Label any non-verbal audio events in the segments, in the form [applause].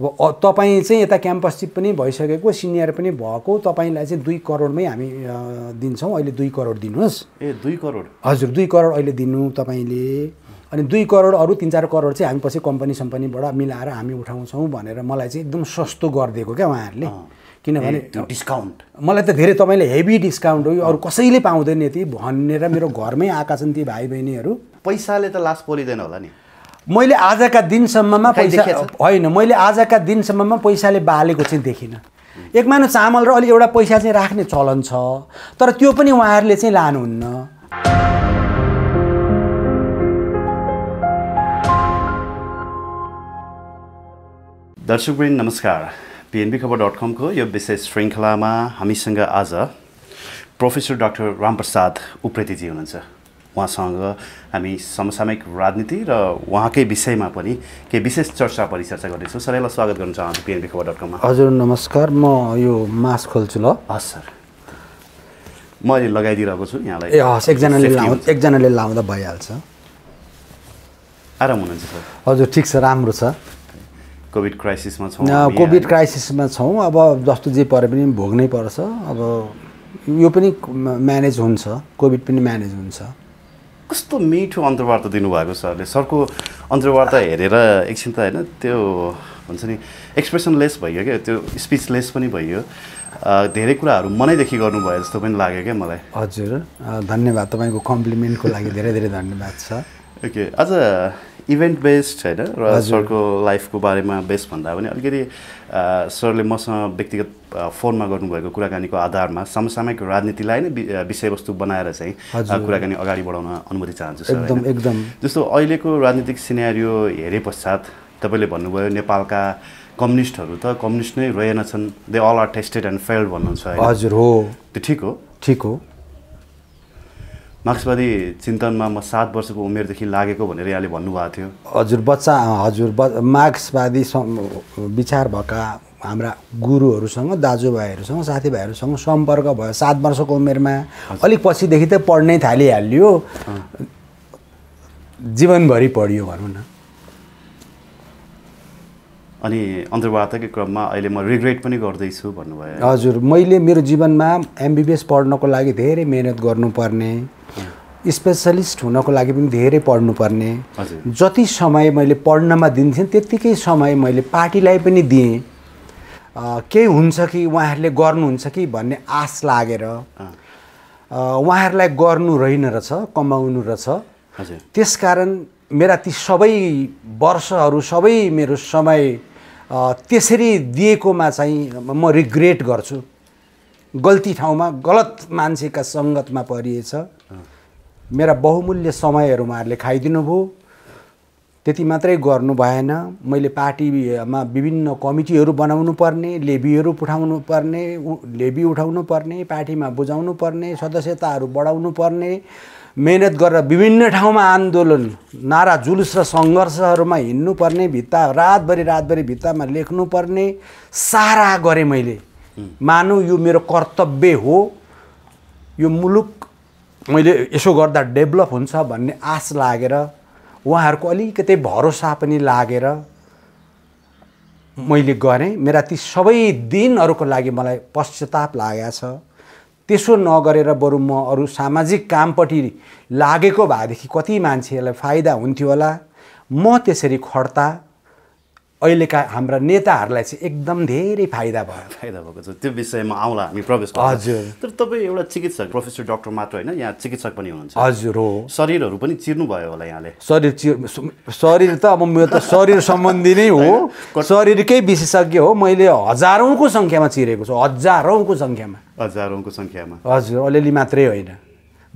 अब तपाईँ चाहिँ यता क्याम्पस चिप पनि भइसकेको सिनियर पनि भएको तपाईँलाई चाहिँ दुई करोडमै हामी दिन्छौँ अहिले दुई करोड दिनुहोस् ए दुई करोड हजुर दुई करोड अहिले दिनु तपाईँले अनि दुई करोड अरू तिन चार करोड चाहिँ हामी पछि कम्पनी सम्पनीबाट मिलाएर हामी उठाउँछौँ भनेर मलाई चाहिँ एकदम सस्तो गरिदिएको क्या उहाँहरूले किनभने डिस्काउन्ट मलाई त धेरै तपाईँले हेभी डिस्काउन्ट हो यो अरू कसैले पाउँदैन यति भनेर मेरो घरमै आएका छन् ती भाइ बहिनीहरू पैसाले त लास पोलिँदैन होला नि मैले आजका दिनसम्ममा पैसा होइन मैले आजका दिनसम्ममा पैसाले बालेको चाहिँ देखिनँ एक मानो चामल र अलि एउटा पैसा चाहिँ राख्ने चलन छ तर त्यो पनि उहाँहरूले चाहिँ लानुहुन्न दर्शकवृन्द नमस्कार पिएनबी खबर डट कमको यो विशेष श्रृङ्खलामा हामीसँग आज प्रोफेसर डाक्टर रामप्रसाद उप्रेतीजी हुनुहुन्छ उहाँसँग हामी समसामयिक राजनीति र उहाँकै विषयमा पनि केही विशेष चर्चा परिचर्चा गर्नेछौँ सरलाई स्वागत गर्न चाहन्छु पिएनबी खबर डट कममा हजुर नमस्कार म यो मास खोल्छु ल हस् सर म अहिले लगाइदिइरहेको छु यहाँलाई ए हस् एकजनाले एकजनाले लाउँदा भइहाल्छ आराम हुनुहुन्छ सर हजुर ठिक छ राम्रो छ कोभिड क्राइसिसमा छौँ कोभिड क्राइसिसमा छौँ अब जस्तो जे परे पनि भोग्नै पर्छ अब यो पनि म्यानेज हुन्छ कोभिड पनि म्यानेज हुन्छ कस्तो मिठो अन्तर्वार्ता दिनुभएको सरले सरको अन्तर्वार्ता हेरेर एकछिन त होइन त्यो भन्छ नि एक्सप्रेसनलेस भइयो क्या त्यो स्पिचलेस पनि भइयो धेरै कुराहरू मनैदेखि गर्नुभयो जस्तो पनि लाग्यो क्या मलाई हजुर धन्यवाद तपाईँको कम्प्लिमेन्टको लागि धेरै धेरै धन्यवाद छ ओके अझ इभेन्ट बेस्ड होइन र सरको लाइफको बारेमा बेस्ट भन्दा पनि अलिकति सरले मसँग व्यक्तिगत फोनमा गर्नुभएको कुराकानीको आधारमा समसामयिक राजनीतिलाई नै विषयवस्तु बनाएर चाहिँ कुराकानी अगाडि बढाउन अनुमति चाहन्छु एकदम एकदम जस्तो अहिलेको राजनीतिक सिनेरियो हेरे पश्चात तपाईँले भन्नुभयो नेपालका कम्युनिस्टहरू त कम्युनिस्ट नै रहेन छन् they all are tested and failed भन्नुहुन्छ हजुर हो त्यो ठिक हो ठिक हो मार्क्सवादी चिन्तनमा म सात वर्षको उमेरदेखि लागेको भनेर यहाँले भन्नुभएको थियो हजुर बच्चा हजुर मार्क्सवादी विचार भएका हाम्रा गुरुहरूसँग दाजुभाइहरूसँग साथीभाइहरूसँग सम्पर्क भयो सात वर्षको उमेरमा अलिक पछिदेखि त पढ्नै थालिहाल्यो जीवनभरि पढियो भनौँ न अनि अन्तर्वार्ताकै क्रममा अहिले म रिग्रेट पनि गर्दैछु भन्नुभयो हजुर मैले मेरो जीवनमा एमबिबिएस पढ्नको लागि धेरै मिहिनेत गर्नुपर्ने स्पेसलिस्ट हुनको लागि पनि धेरै पढ्नुपर्ने जति समय मैले पढ्नमा दिन्थेँ त्यत्तिकै समय मैले पार्टीलाई पनि दिएँ केही हुन्छ कि उहाँहरूले गर्नुहुन्छ कि भन्ने आश लागेर उहाँहरूलाई गर्नु रहेन रहेछ कमाउनु रहेछ त्यसकारण मेरा ती सबै वर्षहरू सबै मेरो समय त्यसरी दिएकोमा चाहिँ म रिग्रेट गर्छु गल्ती ठाउँमा गलत मान्छेका सङ्गतमा परिएछ मेरा बहुमूल्य समयहरू उहाँहरूले खाइदिनु भयो त्यति मात्रै गर्नु भएन मैले पार्टीमा विभिन्न कमिटीहरू बनाउनु पर्ने लेबीहरू पठाउनु पर्ने लेबी उठाउनु पर्ने पार्टीमा बुझाउनु पर्ने सदस्यताहरू बढाउनु पर्ने मेहनत गरेर विभिन्न ठाउँमा आन्दोलन नारा जुलुस र सङ्घर्षहरूमा हिँड्नुपर्ने भित्ता रातभरि रातभरि भित्तामा लेख्नुपर्ने सारा गरेँ मैले मानु यो मेरो कर्तव्य हो यो मुलुक मैले यसो गर्दा डेभलप हुन्छ भन्ने आश लागेर उहाँहरूको अलिकति भरोसा पनि लागेर मैले गरेँ मेरा ती सबै दिनहरूको लागि मलाई पश्चाताप लागेको छ त्यसो नगरेर बरु म अरू सामाजिक कामपट्टि लागेको भएदेखि कति मान्छेहरूलाई फाइदा हुन्थ्यो होला म त्यसरी खड्ता अहिलेका हाम्रा नेताहरूलाई चाहिँ एकदम धेरै फाइदा भयो फाइदा भएको छ त्यो विषयमा आउँला हामी प्रवेश हजुर तर तपाईँ एउटा चिकित्सक प्रोफेसर डक्टर मात्र होइन यहाँ चिकित्सक पनि हुनुहुन्छ हजुर हो शरीरहरू पनि चिर्नु भयो होला यहाँले शरीर चिर शरीर त अब मेरो त शरीर सम्बन्धी नै हो शरीरकै विशेषज्ञ हो मैले हजारौँको सङ्ख्यामा चिरेको छु हजारौँको सङ्ख्यामा हजारौँको सङ्ख्यामा हजुर अलिअलि मात्रै होइन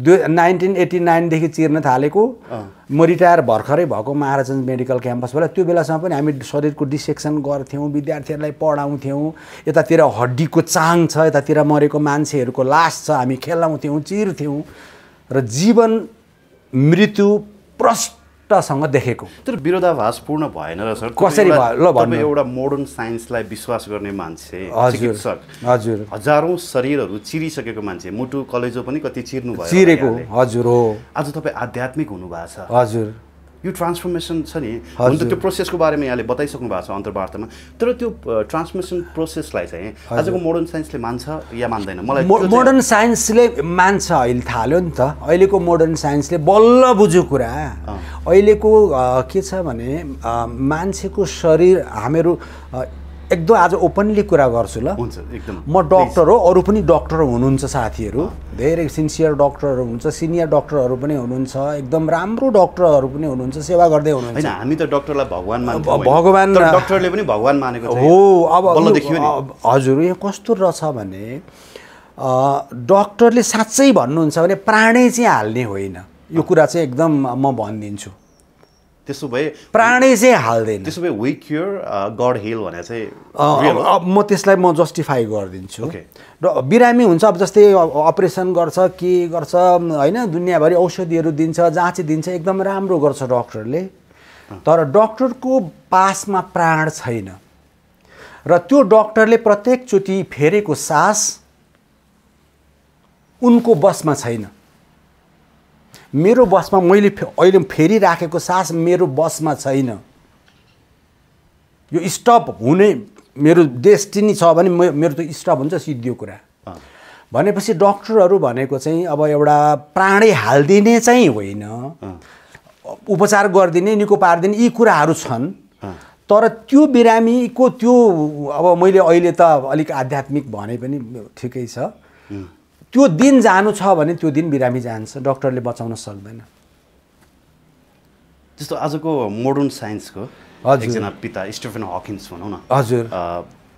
दुई नाइन्टिन एट्टी नाइनदेखि चिर्न थालेको म रिटायर भर्खरै भएको महाराजगञ्ज मेडिकल क्याम्पसबाट त्यो बेलासम्म पनि हामी शरीरको डिसेक्सन गर्थ्यौँ विद्यार्थीहरूलाई पढाउँथ्यौँ यतातिर हड्डीको चाङ छ यतातिर मरेको मान्छेहरूको लास छ हामी खेलाउँथ्यौँ चिर्थ्यौँ र जीवन मृत्यु प्रष्ट स्पष्टसँग देखेको तर विरोधाभास पूर्ण भएन र सर कसरी भयो ल भन्नु एउटा मोडर्न साइन्सलाई विश्वास गर्ने मान्छे चिकित्सक हजुर हजारौँ शरीरहरू चिरिसकेको मान्छे मुटु कलेजो पनि कति चिर्नु भयो चिरेको हजुर हो आज तपाईँ आध्यात्मिक हुनुभएको छ हजुर यो ट्रान्सफर्मेसन छ नि हुन त त्यो प्रोसेसको बारेमा यहाँले बताइसक्नु भएको छ अन्तर्वार्तामा तर त्यो ट्रान्सफर्मेसन प्रोसेसलाई चाहिँ आजको मोडर्न साइन्सले मान्छ या मान्दैन मलाई मोडर्न साइन्सले मान्छ अहिले थाल्यो नि त अहिलेको मोडर्न साइन्सले बल्ल बुझ्यो कुरा अहिलेको के छ भने मान्छेको शरीर हामीहरू एकदम आज ओपनली कुरा गर्छु ल हुन्छ एकदम म डक्टर हो अरू पनि डक्टर हुनुहुन्छ साथीहरू धेरै सिन्सियर डक्टरहरू हुन्छ सिनियर डक्टरहरू पनि हुनुहुन्छ एकदम राम्रो डक्टरहरू पनि हुनुहुन्छ सेवा गर्दै हुनुहुन्छ हामी त डक्टरलाई भगवान् भगवान् डक्टरले पनि भगवान् मानेको हो अब हजुर यो कस्तो रहेछ भने डक्टरले साँच्चै भन्नुहुन्छ भने प्राणै चाहिँ हाल्ने होइन यो कुरा चाहिँ एकदम म भनिदिन्छु त्यसो भए प्राणै चाहिँ हाल्दैन त्यसो भए वी क्योर गड हेल भनेर चाहिँ म त्यसलाई म जस्टिफाई गरिदिन्छु र बिरामी हुन्छ अब जस्तै अपरेसन गर्छ के गर्छ होइन दुनियाँभरि औषधिहरू दिन्छ जाँच दिन्छ एकदम राम्रो गर्छ डक्टरले तर डक्टरको पासमा प्राण छैन र त्यो डक्टरले प्रत्येकचोटि फेरेको सास उनको बसमा छैन मेरो बसमा मैले अहिले फेरि राखेको सास मेरो बसमा छैन यो स्टप हुने मेरो डेस्टिनी छ भने मेरो त स्टप हुन्छ सिद्धियो कुरा भनेपछि डक्टरहरू भनेको चाहिँ अब एउटा प्राणै हालिदिने चाहिँ होइन उपचार गरिदिने निको पारिदिने यी कुराहरू छन् तर त्यो बिरामीको त्यो अब मैले अहिले त अलिक आध्यात्मिक भने पनि ठिकै छ त्यो दिन जानु छ भने त्यो दिन बिरामी जान्छ डक्टरले बचाउन सक्दैन जस्तो आजको मोडर्न साइन्सको हजुर पिता स्टेफेन हकिन्स भनौँ न हजुर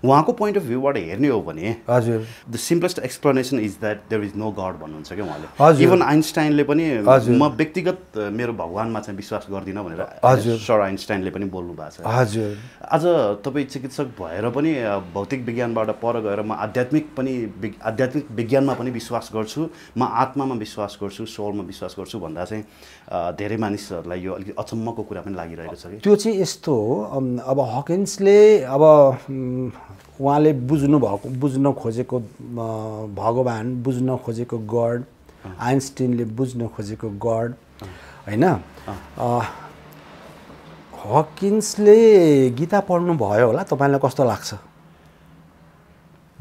उहाँको पोइन्ट अफ भ्यूबाट हेर्ने हो भने हजुर the simplest explanation is that there is no god भन्नुहुन्छ क्या उहाँले इभन आइन्स्टाइनले पनि म व्यक्तिगत मेरो भगवान्मा चाहिँ विश्वास गर्दिनँ भनेर हजुर सर आइन्स्टाइनले पनि बोल्नु भएको छ हजुर आज तपाईँ चिकित्सक भएर पनि भौतिक विज्ञानबाट पर गएर म आध्यात्मिक पनि आध्यात्मिक विज्ञानमा पनि विश्वास गर्छु म आत्मामा विश्वास गर्छु स्वरमा विश्वास गर्छु भन्दा चाहिँ धेरै मानिसहरूलाई यो अलिक अचम्मको कुरा पनि लागिरहेको छ कि त्यो चाहिँ यस्तो हो अब हकिन्सले अब उहाँले बुझ्नु भएको बुझ्न खोजेको भगवान् बुझ्न खोजेको गड आइन्स्टिनले बुझ्न खोजेको गड होइन हकिन्सले गीता पढ्नुभयो होला तपाईँलाई कस्तो लाग्छ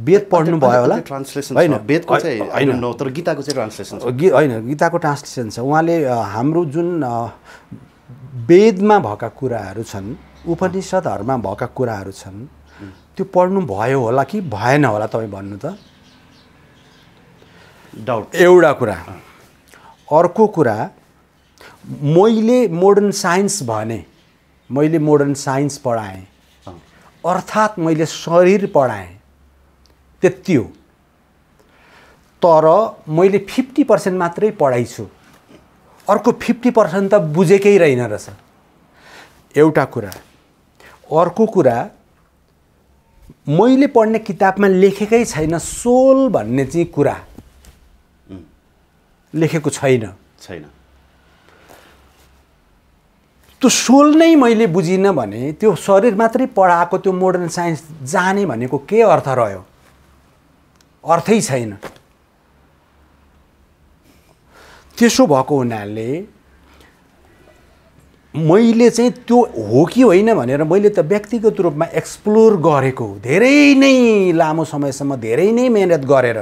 वेद पढ्नु भयो होला ट्रान्सलेसन होइन वेदको चाहिँ होइन तर गीताको चाहिँ ट्रान्सलेसन गी होइन गीताको ट्रान्सलेसन छ उहाँले हाम्रो जुन वेदमा भएका कुराहरू छन् उपनिषद्हरूमा भएका कुराहरू छन् त्यो पढ्नु भयो होला कि भएन होला तपाईँ भन्नु त डाउट एउटा कुरा अर्को कुरा मैले मोडर्न साइन्स भने मैले मोडर्न साइन्स पढाएँ अर्थात् मैले शरीर पढाएँ त्यति हो तर मैले फिफ्टी पर्सेन्ट मात्रै पढाइछु अर्को फिफ्टी पर्सेन्ट त बुझेकै रहेन रहेछ एउटा कुरा अर्को कुरा मैले पढ्ने किताबमा लेखेकै छैन सोल भन्ने चाहिँ कुरा लेखेको छैन छैन त्यो सोल नै मैले बुझिनँ भने त्यो शरीर मात्रै पढाएको त्यो मोडर्न साइन्स जाने भनेको के अर्थ रह्यो अर्थै छैन त्यसो भएको हुनाले मैले चाहिँ त्यो हो कि होइन भनेर मैले त व्यक्तिगत रूपमा एक्सप्लोर गरेको धेरै नै लामो समयसम्म धेरै नै मेहनत गरेर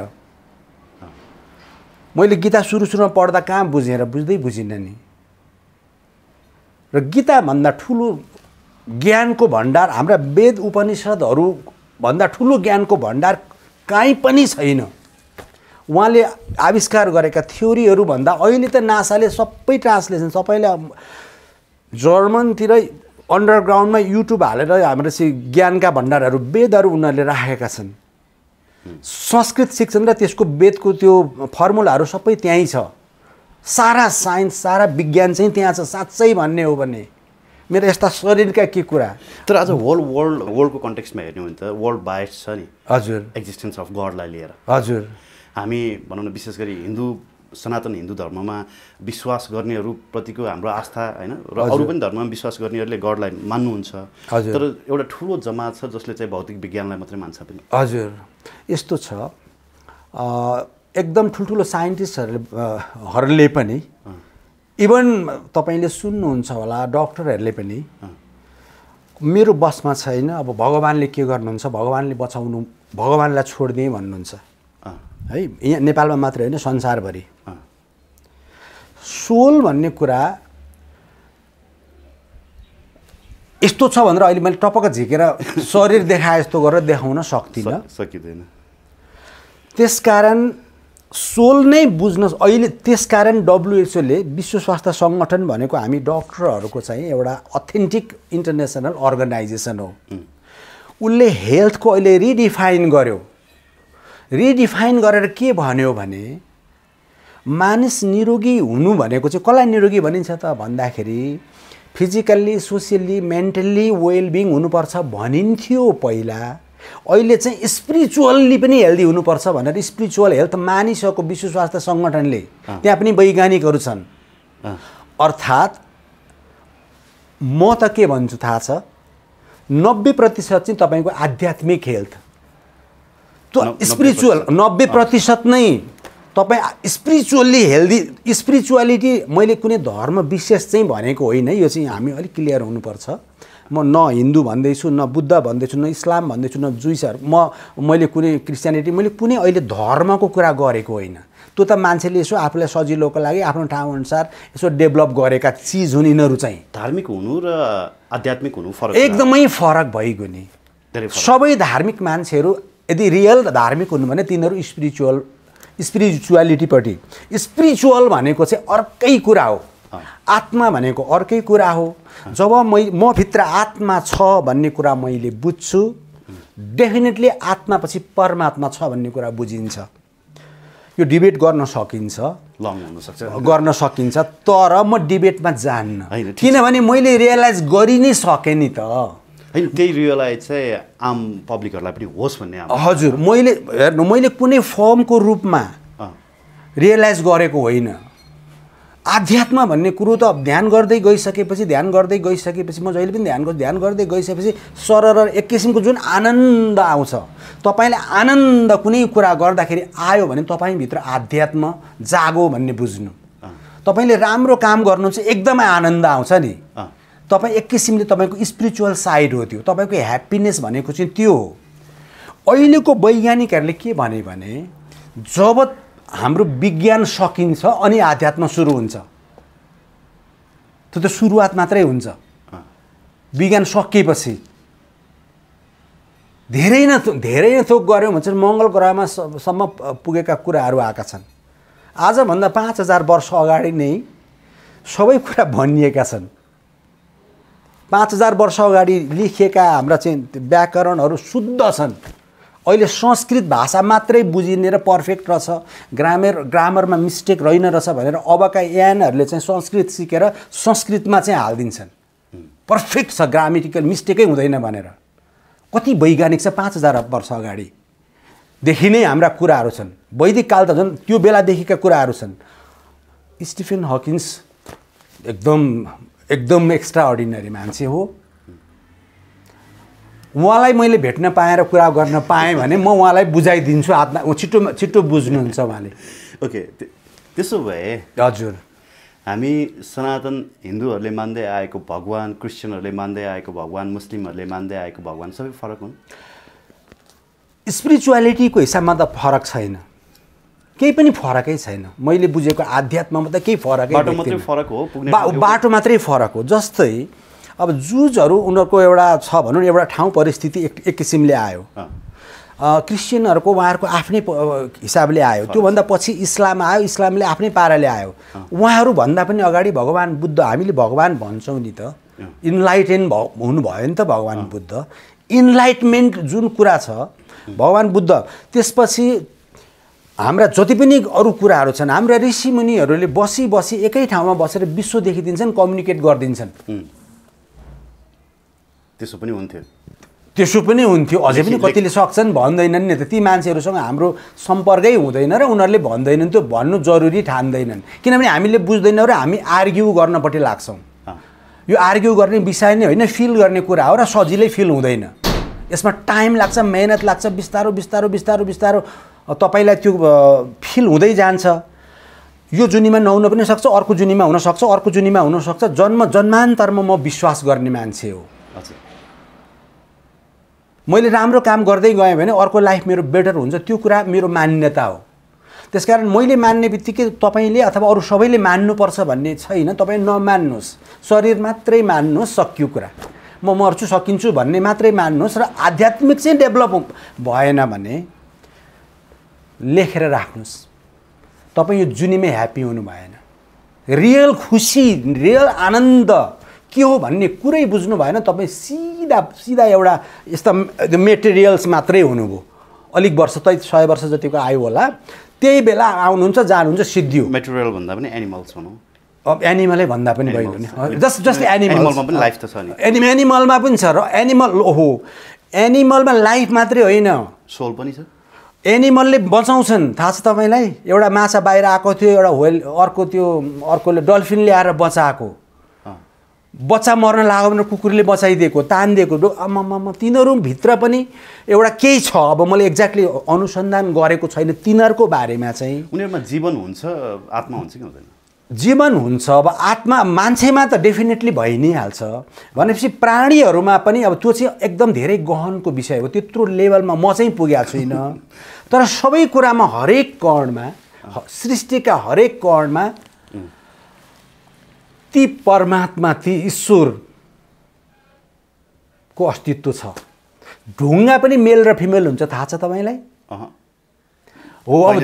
मैले गीता सुरु सुरुमा पढ्दा कहाँ बुझेर बुझ्दै बुझिनँ नि र गीताभन्दा ठुलो ज्ञानको भण्डार हाम्रा वेद उपनिषद्हरूभन्दा ठुलो ज्ञानको भण्डार काहीँ पनि छैन उहाँले आविष्कार गरेका थ्योरीहरूभन्दा अहिले त नासाले सबै ट्रान्सलेसन सबैलाई जर्मनतिरै अन्डरग्राउन्डमा युट्युब हालेर हाम्रो ज्ञानका भण्डारहरू वेदहरू उनीहरूले राखेका छन् संस्कृत शिक्षण र त्यसको वेदको त्यो फर्मुलाहरू सबै त्यहीँ छ सारा साइन्स सारा विज्ञान चाहिँ त्यहाँ छ साँच्चै भन्ने हो भने मेरो यस्ता शरीरका के कुरा तर आज होल वर्ल्ड वर्ल्डको कन्टेक्स्टमा हेर्ने हो भने त वर्ल्ड बाइस छ नि हजुर एक्जिस्टेन्स अफ गडलाई लिएर हजुर हामी भनौँ न विशेष गरी हिन्दू सनातन हिन्दू धर्ममा विश्वास गर्नेहरूप्रतिको हाम्रो आस्था होइन र अरू पनि धर्ममा विश्वास गर्नेहरूले गडलाई मान्नुहुन्छ तर एउटा ठुलो जमात छ जसले चाहिँ भौतिक विज्ञानलाई मात्रै मान्छ पनि हजुर यस्तो छ एकदम ठुल्ठुलो साइन्टिस्टहरूले पनि इभन तपाईँले सुन्नुहुन्छ होला डक्टरहरूले पनि मेरो बसमा छैन अब भगवान्ले के गर्नुहुन्छ भगवान्ले बचाउनु भगवान्लाई छोडिदिएँ भन्नुहुन्छ है यहाँ नेपालमा मात्र होइन संसारभरि सोल भन्ने कुरा यस्तो छ भनेर अहिले मैले टपक्क झिकेर शरीर देखाए जस्तो गरेर देखाउन सक्दिनँ सकिँदैन त्यसकारण सोल नै बुझ्न अहिले त्यसकारण डब्लुएचओले विश्व स्वास्थ्य सङ्गठन भनेको हामी डक्टरहरूको चाहिँ एउटा अथेन्टिक इन्टरनेसनल अर्गनाइजेसन हो उसले हेल्थको अहिले रिडिफाइन गर्यो रिडिफाइन गरेर के भन्यो भने मानिस निरोगी हुनु भनेको चाहिँ कसलाई निरोगी भनिन्छ त भन्दाखेरि फिजिकल्ली सोसियल्ली मेन्टल्ली वेलबिङ हुनुपर्छ भनिन्थ्यो पहिला अहिले चाहिँ स्पिरिचुअल्ली पनि हेल्दी हुनुपर्छ भनेर स्पिरिचुअल हेल्थ मानिसहरूको विश्व स्वास्थ्य सङ्गठनले त्यहाँ पनि वैज्ञानिकहरू छन् अर्थात् म त के भन्छु थाहा छ नब्बे प्रतिशत चाहिँ तपाईँको आध्यात्मिक हेल्थ स्पिरिचुअल नब्बे प्रतिशत नै तपाईँ स्पिरिचुअल्ली हेल्दी स्पिरिचुअलिटी मैले कुनै धर्म विशेष चाहिँ भनेको होइन यो चाहिँ हामी अलिक क्लियर हुनुपर्छ म न हिन्दू भन्दैछु न बुद्ध भन्दैछु न इस्लाम भन्दैछु न जुइसर म मैले कुनै क्रिस्चियनिटी मैले कुनै अहिले धर्मको कुरा गरेको होइन त्यो त मान्छेले यसो आफूलाई सजिलोको लागि आफ्नो ठाउँअनुसार यसो डेभलप गरेका चिज हुन् यिनीहरू चाहिँ धार्मिक हुनु र आध्यात्मिक हुनु फरक एकदमै फरक भइगयो नि सबै धार्मिक मान्छेहरू यदि रियल धार्मिक हुनु भने तिनीहरू स्पिरिचुअल स्पिरिचुअलिटीपट्टि स्पिरिचुअल भनेको चाहिँ अर्कै कुरा हो आत्मा भनेको अर्कै कुरा हो जब मै भित्र आत्मा छ भन्ने कुरा मैले बुझ्छु डेफिनेटली आत्मा पछि परमात्मा छ भन्ने कुरा बुझिन्छ यो डिबेट गर्न सकिन्छ गर्न सकिन्छ तर म डिबेटमा जान्न किनभने मैले रियलाइज गरि नै सकेँ नि त होइन त्यही रियलाइज चाहिँ आम पब्लिकहरूलाई पनि होस् भन्ने हजुर मैले हेर्नु मैले कुनै फर्मको रूपमा रियलाइज गरेको होइन आध्यात्म भन्ने कुरो त ध्यान गर्दै गइसकेपछि ध्यान गर्दै गइसकेपछि म जहिले पनि ध्यान ध्यान गर्दै गइसकेपछि सरर एक किसिमको जुन आनन्द आउँछ तपाईँले आनन्द कुनै कुरा गर्दाखेरि आयो भने तपाईँभित्र आध्यात्म जागो भन्ने बुझ्नु तपाईँले राम्रो काम गर्नु चाहिँ एकदमै आनन्द आउँछ नि तपाईँ एक किसिमले तपाईँको स्पिरिचुअल साइड हो त्यो तपाईँको ह्याप्पिनेस भनेको चाहिँ त्यो हो अहिलेको वैज्ञानिकहरूले के भने भने जब हाम्रो विज्ञान सकिन्छ अनि आध्यात्म सुरु हुन्छ त्यो त सुरुवात मात्रै हुन्छ विज्ञान सकिएपछि धेरै न धेरै नै थोक गऱ्यौँ भने चाहिँ मङ्गल ग्रहमा सम्म पुगेका कुराहरू आएका छन् आजभन्दा पाँच हजार वर्ष अगाडि नै सबै कुरा भनिएका छन् पाँच हजार वर्ष अगाडि लेखिएका हाम्रा चाहिँ व्याकरणहरू शुद्ध छन् अहिले संस्कृत भाषा मात्रै बुझिने र पर्फेक्ट रहेछ ग्रामर ग्रामरमा मिस्टेक रहेन रहेछ भनेर अबका एनहरूले चाहिँ संस्कृत सिकेर संस्कृतमा चाहिँ हालिदिन्छन् पर्फेक्ट छ ग्रामेटिकल मिस्टेकै हुँदैन भनेर कति वैज्ञानिक छ पाँच हजार वर्ष अगाडिदेखि नै हाम्रा कुराहरू छन् वैदिक काल त झन् त्यो बेलादेखिका कुराहरू छन् स्टिफेन हकिन्स एकदम एकदम एक्स्ट्रा अर्डिनरी मान्छे हो उहाँलाई मैले भेट्न पाएँ र कुरा गर्न पाएँ भने म उहाँलाई बुझाइदिन्छु हातमा छिटो छिटो बुझ्नुहुन्छ उहाँले ओके त्यसो भए हजुर हामी सनातन हिन्दूहरूले मान्दै आएको भगवान् क्रिस्चियनहरूले मान्दै आएको भगवान् मुस्लिमहरूले मान्दै आएको भगवान् सबै फरक हुन् स्पिरिचुवालिटीको हिसाबमा त फरक छैन केही पनि फरकै छैन मैले बुझेको आध्यात्ममा त केही फरकै मात्रै फरक हो बाटो मात्रै फरक हो जस्तै अब जुजहरू उनीहरूको एउटा छ भनौँ न एउटा ठाउँ परिस्थिति एक एक किसिमले आयो क्रिस्चियनहरूको उहाँहरूको आफ्नै हिसाबले आयो त्योभन्दा पछि इस्लाम आयो इस्लामले आफ्नै पाराले आयो उहाँहरूभन्दा पनि अगाडि भगवान् बुद्ध हामीले भगवान् भन्छौँ नि त इन्लाइटेन भ हुनुभयो नि त भगवान् बुद्ध इन्लाइटमेन्ट जुन कुरा छ भगवान् बुद्ध त्यसपछि हाम्रा जति पनि अरू कुराहरू छन् हाम्रा ऋषिमुनिहरूले बसी बसी एकै ठाउँमा बसेर विश्व देखिदिन्छन् कम्युनिकेट गरिदिन्छन् त्यसो पनि हुन्थ्यो त्यसो पनि हुन्थ्यो अझै पनि कतिले सक्छन् भन्दैनन् नि त ती मान्छेहरूसँग हाम्रो सम्पर्कै हुँदैन र उनीहरूले भन्दैनन् त्यो भन्नु जरुरी ठान्दैनन् किनभने हामीले बुझ्दैनौँ र हामी आर्ग्यु गर्नपट्टि लाग्छौँ यो आर्ग्यु गर्ने विषय नै होइन फिल गर्ने कुरा हो र सजिलै फिल हुँदैन यसमा टाइम लाग्छ मेहनत लाग्छ बिस्तारो बिस्तारो बिस्तारो बिस्तारो तपाईँलाई त्यो फिल हुँदै जान्छ यो जुनीमा नहुन पनि सक्छ अर्को जुनीमा हुनसक्छ अर्को जुनीमा हुनसक्छ जन्म जन्मान्तरमा म विश्वास गर्ने मान्छे हो मैले राम्रो काम गर्दै गएँ भने अर्को लाइफ मेरो बेटर हुन्छ त्यो कुरा मेरो मान्यता हो त्यसकारण मैले मान्ने बित्तिकै तपाईँले अथवा अरू सबैले मान्नुपर्छ भन्ने छैन तपाईँ नमान्नुहोस् शरीर मात्रै मान्नुहोस् सकियो कुरा म मर्छु सकिन्छु भन्ने मात्रै मान्नुहोस् र आध्यात्मिक चाहिँ डेभलप भएन भने लेखेर राख्नुहोस् तपाईँ यो जुनीमै ह्याप्पी हुनु भएन रियल खुसी रियल आनन्द के हो भन्ने कुरै बुझ्नु भएन तपाईँ सिधा सिधा एउटा यस्ता मेटेरियल्स मात्रै हुनुभयो अलिक वर्ष त सय वर्ष जतिको आयो होला त्यही बेला आउनुहुन्छ जानुहुन्छ सिद्धियो मेटेरियल भन्दा पनि एनिमल्स हुनु अब एनिमलै भन्दा पनि भयो भने जस्ट जस्ट एनिमलमा पनि लाइफ त छ नि एनिमलमा पनि छ र एनिमल हो एनिमलमा लाइफ मात्रै होइन सोल पनि छ एनिमलले बचाउँछन् थाहा छ तपाईँलाई एउटा माछा बाहिर आएको थियो एउटा होइल अर्को त्यो अर्कोले डल्फिनले आएर बचाएको बच्चा मर्न लाग्यो भने कुकुरले बचाइदिएको तानिदिएको आमामा तिनीहरू भित्र पनि एउटा केही छ अब मैले एक्ज्याक्टली अनुसन्धान गरेको छैन तिनीहरूको बारेमा चाहिँ उनीहरूमा जीवन हुन्छ आत्मा हुन्छ कि हुँदैन जीवन हुन्छ अब आत्मा मान्छेमा त डेफिनेटली भइ नै हाल्छ भनेपछि प्राणीहरूमा पनि अब त्यो चाहिँ एकदम धेरै गहनको विषय हो त्यत्रो लेभलमा म चाहिँ पुगेको छुइनँ [laughs] तर सबै कुरामा हरेक कणमा सृष्टिका हरेक कणमा ती परमात्मा ती ईश्वरको अस्तित्व छ ढुङ्गा पनि मेल र फिमेल हुन्छ थाहा छ तपाईँलाई हो अब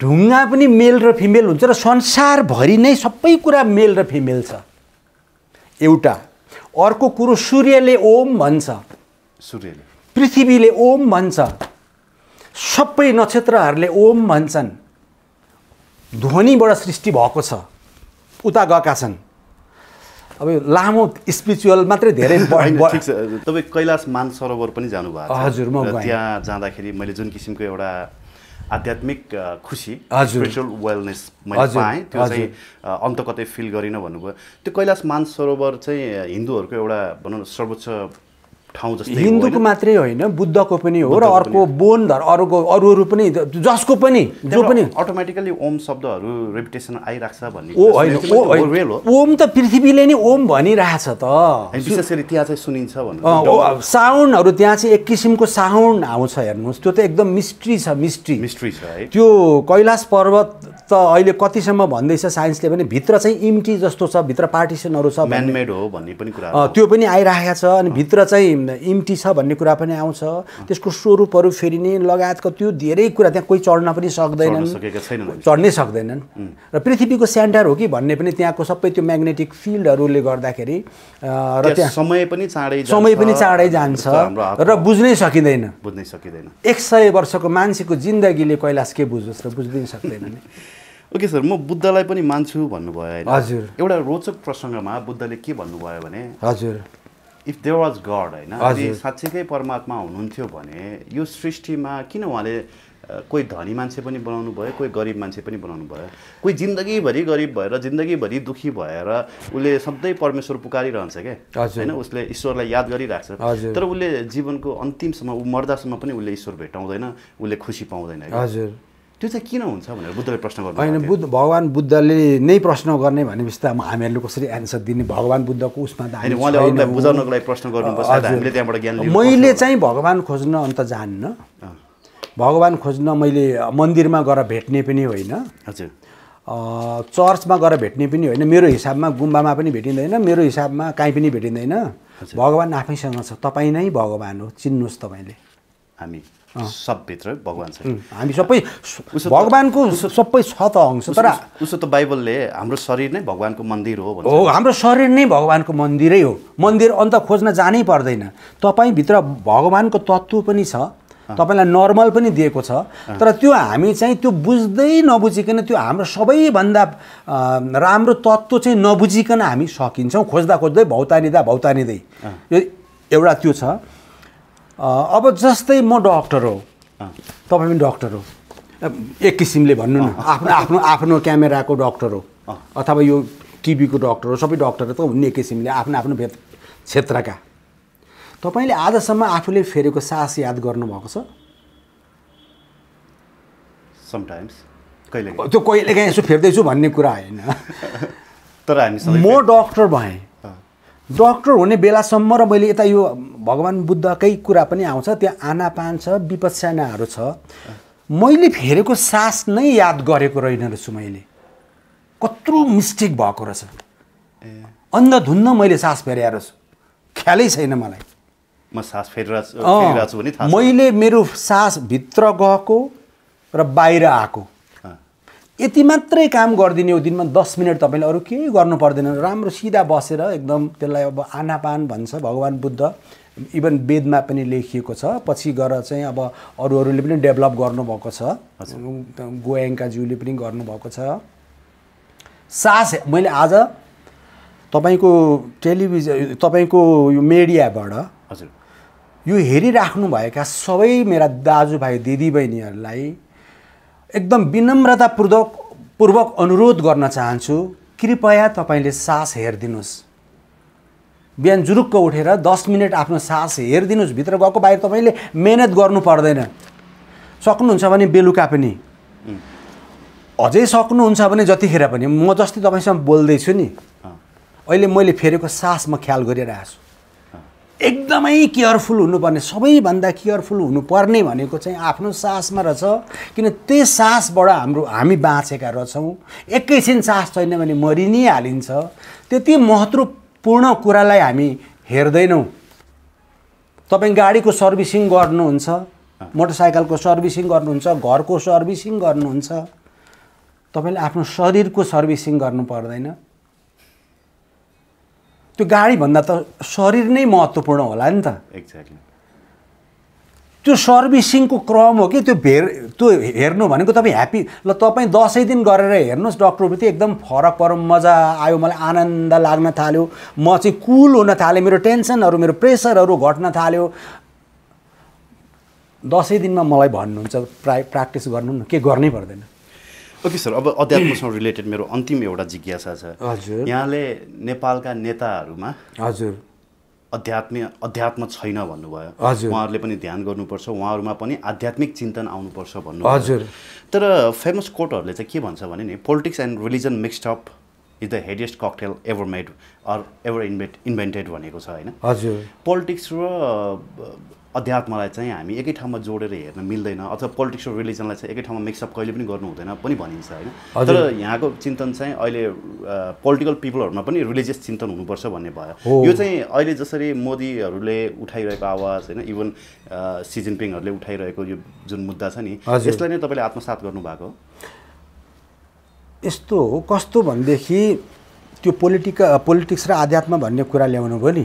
ढुङ्गा पनि मेल र फिमेल हुन्छ र संसारभरि नै सबै कुरा मेल र फिमेल छ एउटा अर्को कुरो सूर्यले ओम भन्छ सूर्यले पृथ्वीले ओम भन्छ सबै नक्षत्रहरूले ओम भन्छन् ध्वनिबाट सृष्टि भएको छ उता गएका छन् अब लामो स्पिरिचुअल मात्रै धेरै [laughs] तपाईँ कैलाश मानसरोवर पनि जानुभएको हजुर म त्यहाँ जाँदाखेरि मैले जुन किसिमको एउटा आध्यात्मिक खुसी स्पिरिचुअल वेलनेस मैले पाएँ त्यो चाहिँ अन्त कतै फिल गरिनँ भन्नुभयो त्यो कैलाश मानसरोवर चाहिँ हिन्दूहरूको एउटा भनौँ न सर्वोच्च ठाउँ जस्तै हिन्दूको मात्रै होइन बुद्धको पनि हो र अर्को बोन धर अरूको अरू अरू पनि जसको पनि जो पनि अटोमेटिकली ओम शब्दहरू रेपुटेसन आइरहेको छ भन्ने ओ होइन ओम त पृथ्वीले नै ओम भनिरहेछ त विशेष गरी त्यहाँ चाहिँ सुनिन्छ साउन्डहरू त्यहाँ चाहिँ एक किसिमको साउन्ड आउँछ हेर्नुहोस् त्यो त एकदम मिस्ट्री छ मिस्ट्री मिस्ट्री छ है त्यो कैलाश पर्वत त अहिले कतिसम्म भन्दैछ साइन्सले भने भित्र चाहिँ इम्टी जस्तो छ भित्र पार्टिसनहरू छ म्यानमेड हो भन्ने पनि कुरा त्यो पनि आइरहेको छ अनि भित्र चाहिँ इम्टी छ भन्ने कुरा पनि आउँछ त्यसको स्वरूपहरू फेरिने लगायतको त्यो धेरै कुरा त्यहाँ कोही चढ्न पनि सक्दैनन् चढ्नै सक्दैनन् र पृथ्वीको सेन्टर हो कि भन्ने पनि त्यहाँको सबै त्यो म्याग्नेटिक फिल्डहरूले गर्दाखेरि र त्यहाँ समय पनि चाँडै समय पनि चाँडै जान्छ र बुझ्नै सकिँदैन बुझ्नै सकिँदैन एक सय वर्षको मान्छेको जिन्दगीले कैलाश के बुझोस् र बुझ्नै सक्दैन [laughs] ओके सर म बुद्धलाई पनि मान्छु भन्नुभयो होइन हजुर एउटा रोचक प्रसङ्गमा बुद्धले के भन्नुभयो भने हजुर इफ दे वाज गड होइन साँच्चैकै परमात्मा हुनुहुन्थ्यो भने यो सृष्टिमा किन उहाँले कोही धनी मान्छे पनि बनाउनु भयो कोही गरिब मान्छे पनि बनाउनु भयो कोही जिन्दगीभरि गरिब भएर जिन्दगीभरि दुःखी भएर उसले सधैँ परमेश्वर पुकारिरहन्छ क्या होइन उसले ईश्वरलाई याद गरिरहेको छ तर उसले जीवनको अन्तिमसम्म ऊ मर्दासम्म पनि उसले ईश्वर भेटाउँदैन उसले खुसी पाउँदैन हजुर त्यो चाहिँ किन हुन्छ भनेर बुद्धले प्रश्न गर्नु होइन बुद्ध भगवान् बुद्धले नै प्रश्न गर्ने भनेपछि त हामीहरूले कसरी एन्सर दिने भगवान् बुद्धको उसमा त बुझाउनको लागि प्रश्न हामीले त्यहाँबाट ज्ञान मैले चाहिँ भगवान् खोज्न अन्त जान्न भगवान् खोज्न मैले मन्दिरमा गएर भेट्ने पनि होइन हजुर चर्चमा गएर भेट्ने पनि होइन मेरो हिसाबमा गुम्बामा पनि भेटिँदैन मेरो हिसाबमा काहीँ पनि भेटिँदैन भगवान् आफैसँग छ तपाईँ नै भगवान् हो चिन्नुहोस् तपाईँले हामी सबभित्र भगवान् छ हामी सबै भगवान्को सबै छ त अंश तर उसो त बाइबलले हाम्रो शरीर नै भगवान्को मन्दिर हो हो हाम्रो शरीर नै भगवान्को मन्दिरै हो मन्दिर अन्त खोज्न जानै पर्दैन तपाईँभित्र भगवान्को तत्त्व पनि छ तपाईँलाई नर्मल पनि दिएको छ तर त्यो हामी चाहिँ त्यो बुझ्दै नबुझिकन त्यो हाम्रो सबैभन्दा राम्रो तत्त्व चाहिँ नबुझिकन हामी सकिन्छौँ खोज्दा खोज्दै भौतानिँदा भौतानिँदै यो एउटा त्यो छ अब जस्तै म डक्टर हो तपाईँ पनि डक्टर हो एक किसिमले भन्नु न आफ्नो आफ्नो आफ्नो क्यामेराको डक्टर हो अथवा यो टिभीको डक्टर हो सबै डक्टर त हुन् एक किसिमले आफ्नो आफ्नो भेद क्षेत्रका तपाईँले आजसम्म आफूले फेरेको सास याद गर्नुभएको छ समटाइम्स कहिले त्यो कहिलेकाहीँ यसो फेर्दैछु भन्ने कुरा होइन [laughs] तर हामी म डक्टर भएँ डक्टर हुने बेलासम्म र मैले यता यो भगवान् बुद्धकै कुरा पनि आउँछ त्यहाँ आनापान छ विपत्सनाहरू छ मैले फेरेको सास नै याद गरेको रहेन रहेछु मैले कत्रो मिस्टेक भएको रहेछ अन्धधुन्न मैले सास फेरि रहेछु ख्यालै छैन मलाई म सास फेरिरहेको मैले मेरो सास भित्र गएको र बाहिर आएको यति मात्रै काम गरिदिने हो दिनमा दस मिनट तपाईँले अरू केही गर्नु पर्दैन राम्रो सिधा बसेर एकदम त्यसलाई अब आनापान भन्छ भगवान् बुद्ध इभन वेदमा पनि लेखिएको छ पछि गएर चाहिँ अब अरू पनि डेभलप गर्नुभएको छ गोयङ्काज्यूले पनि गर्नुभएको छ सास मैले आज तपाईँको टेलिभिजन तपाईँको यो मिडियाबाट हजुर यो हेरिराख्नुभएका सबै मेरा दाजुभाइ दिदीबहिनीहरूलाई एकदम विनम्रतापूर्वक पूर्वक अनुरोध गर्न चाहन्छु कृपया तपाईँले सास हेरिदिनुहोस् बिहान जुरुक्क उठेर दस मिनट आफ्नो सास हेरिदिनुहोस् भित्र गएको बाहिर तपाईँले मिहिनेत गर्नु पर्दैन सक्नुहुन्छ भने बेलुका पनि अझै सक्नुहुन्छ भने जतिखेर पनि म जस्तै तपाईँसँग बोल्दैछु नि अहिले मैले फेरेको सास म ख्याल गरिरहेको छु एकदमै केयरफुल हुनुपर्ने सबैभन्दा केयरफुल हुनुपर्ने भनेको चाहिँ आफ्नो सासमा रहेछ किन त्यही सासबाट हाम्रो हामी बाँचेका रहेछौँ एकैछिन सास छैन भने मरि नै हालिन्छ त्यति महत्त्वपूर्ण कुरालाई हामी हेर्दैनौँ तपाईँ गाडीको सर्भिसिङ गर्नुहुन्छ मोटरसाइकलको सर्भिसिङ गर्नुहुन्छ घरको सर्भिसिङ गर्नुहुन्छ तपाईँले आफ्नो शरीरको सर्भिसिङ गर्नु पर्दैन त्यो गाडीभन्दा त शरीर नै महत्त्वपूर्ण होला नि त एक्ज्याक्टली त्यो सर्भिसिङको क्रम हो कि त्यो भेर त्यो हेर्नु भनेको तपाईँ ह्याप्पी ल तपाईँ दसैँ दिन गरेर हेर्नुहोस् डक्टरप्रति एकदम फरक पर मजा आयो मलाई आनन्द लाग्न थाल्यो म चाहिँ कुल हुन थालेँ मेरो टेन्सनहरू मेरो प्रेसरहरू घट्न थाल्यो दसैँ दिनमा मलाई भन्नुहुन्छ प्रा प्र्याक्टिस गर्नु न के गर्नै पर्दैन ओके सर अब अध्यात्मसँग रिलेटेड मेरो अन्तिम एउटा जिज्ञासा छ हजुर यहाँले नेपालका नेताहरूमा हजुर अध्यात्म अध्यात्म छैन भन्नुभयो हजुर उहाँहरूले पनि ध्यान गर्नुपर्छ उहाँहरूमा पनि आध्यात्मिक चिन्तन आउनुपर्छ भन्नु हजुर तर फेमस कोर्टहरूले चाहिँ के भन्छ भने नि politics and religion mixed up is the headiest cocktail ever made or ever invent invented भनेको छ होइन हजुर पोलिटिक्स र अध्यात्मलाई चाहिँ हामी एकै ठाउँमा जोडेर हेर्न मिल्दैन अथवा पोलिटिक्स र रिलिजनलाई चाहिँ एकै ठाउँमा मिक्सअप कहिले पनि गर्नु हुँदैन पनि भनिन्छ होइन तर यहाँको चिन्तन चाहिँ अहिले पोलिटिकल पिपलहरूमा पनि रिलिजियस चिन्तन हुनुपर्छ भन्ने भयो यो चाहिँ अहिले जसरी मोदीहरूले उठाइरहेको आवाज होइन इभन सी जिनपिङहरूले उठाइरहेको यो जुन मुद्दा छ नि यसलाई नै तपाईँले आत्मसात गर्नुभएको यस्तो हो कस्तो भनेदेखि त्यो पोलिटिक पोलिटिक्स र आध्यात्म भन्ने कुरा ल्याउनु भयो नि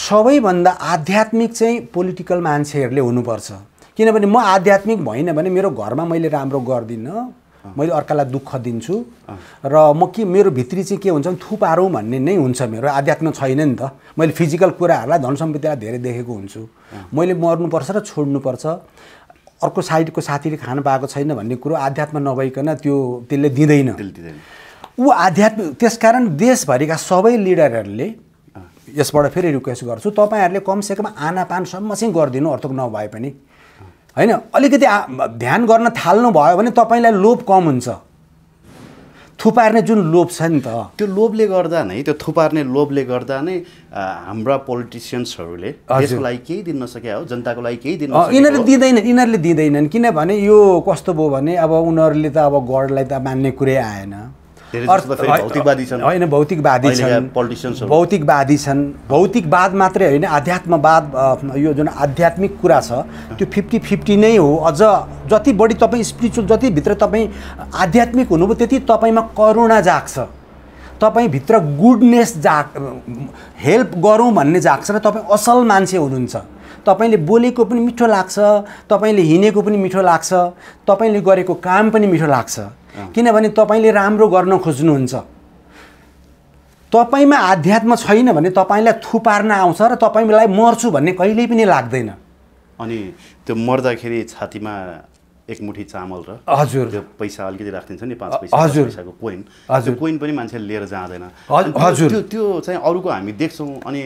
सबैभन्दा आध्यात्मिक चाहिँ पोलिटिकल मान्छेहरूले हुनुपर्छ किनभने म आध्यात्मिक भइनँ भने मेरो घरमा मैले राम्रो गर्दिनँ मैले अर्कालाई दुःख दिन्छु र म के मेरो भित्री चाहिँ के हुन्छ भने थुपारौँ भन्ने नै हुन्छ मेरो आध्यात्म छैन नि त मैले फिजिकल कुराहरूलाई धन सम्पत्तिलाई धेरै देखेको हुन्छु मैले मर्नुपर्छ र छोड्नुपर्छ अर्को साइडको साथीले खान पाएको छैन भन्ने कुरो आध्यात्म नभइकन त्यो त्यसले दिँदैन ऊ आध्यात्मिक त्यसकारण देशभरिका सबै लिडरहरूले यसबाट फेरि रिक्वेस्ट गर्छु तपाईँहरूले कमसेकम आनापानसम्म चाहिँ गरिदिनु अर्थक नभए पनि होइन अलिकति ध्यान गर्न थाल्नु भयो भने तपाईँलाई लोभ कम हुन्छ थुपार्ने जुन लोभ छ नि त त्यो लोभले गर्दा नै त्यो थुपार्ने लोभले गर्दा नै हाम्रा पोलिटिसियन्सहरूले यसलाई केही दिन नसके हो जनताको लागि केही दिन यिनीहरूले दिँदैनन् यिनीहरूले दिँदैनन् किनभने यो कस्तो भयो भने अब उनीहरूले त अब गडलाई त मान्ने कुरै आएन होइन भौतिकवादी छन् भौतिकवादी छन् भौतिकवाद मात्रै होइन आध्यात्मवाद यो जुन आध्यात्मिक कुरा छ त्यो फिफ्टी फिफ्टी नै हो अझ जति बढी तपाईँ स्पिरिचुअल जति भित्र तपाईँ आध्यात्मिक हुनुभयो त्यति तपाईँमा करुणा जाग्छ तपाईँभित्र गुडनेस जाग हेल्प गरौँ भन्ने जाग्छ र तपाईँ असल मान्छे हुनुहुन्छ तपाईँले बोलेको पनि मिठो लाग्छ तपाईँले हिँडेको पनि मिठो लाग्छ तपाईँले गरेको काम पनि मिठो लाग्छ किनभने तपाईँले राम्रो गर्न खोज्नुहुन्छ तपाईँमा आध्यात्म छैन भने तपाईँलाई थुपार्न आउँछ र तपाईँलाई मर्छु भन्ने कहिल्यै पनि लाग्दैन अनि त्यो मर्दाखेरि छातीमा एक मुठी चामल र हजुर त्यो पैसा अलिकति राखिदिन्छ नि पाँच पैसा हजुर पैसाको कोइन हजुर कोइन पनि मान्छेले लिएर जाँदैन हजुर त्यो त्यो चाहिँ अरूको हामी देख्छौँ अनि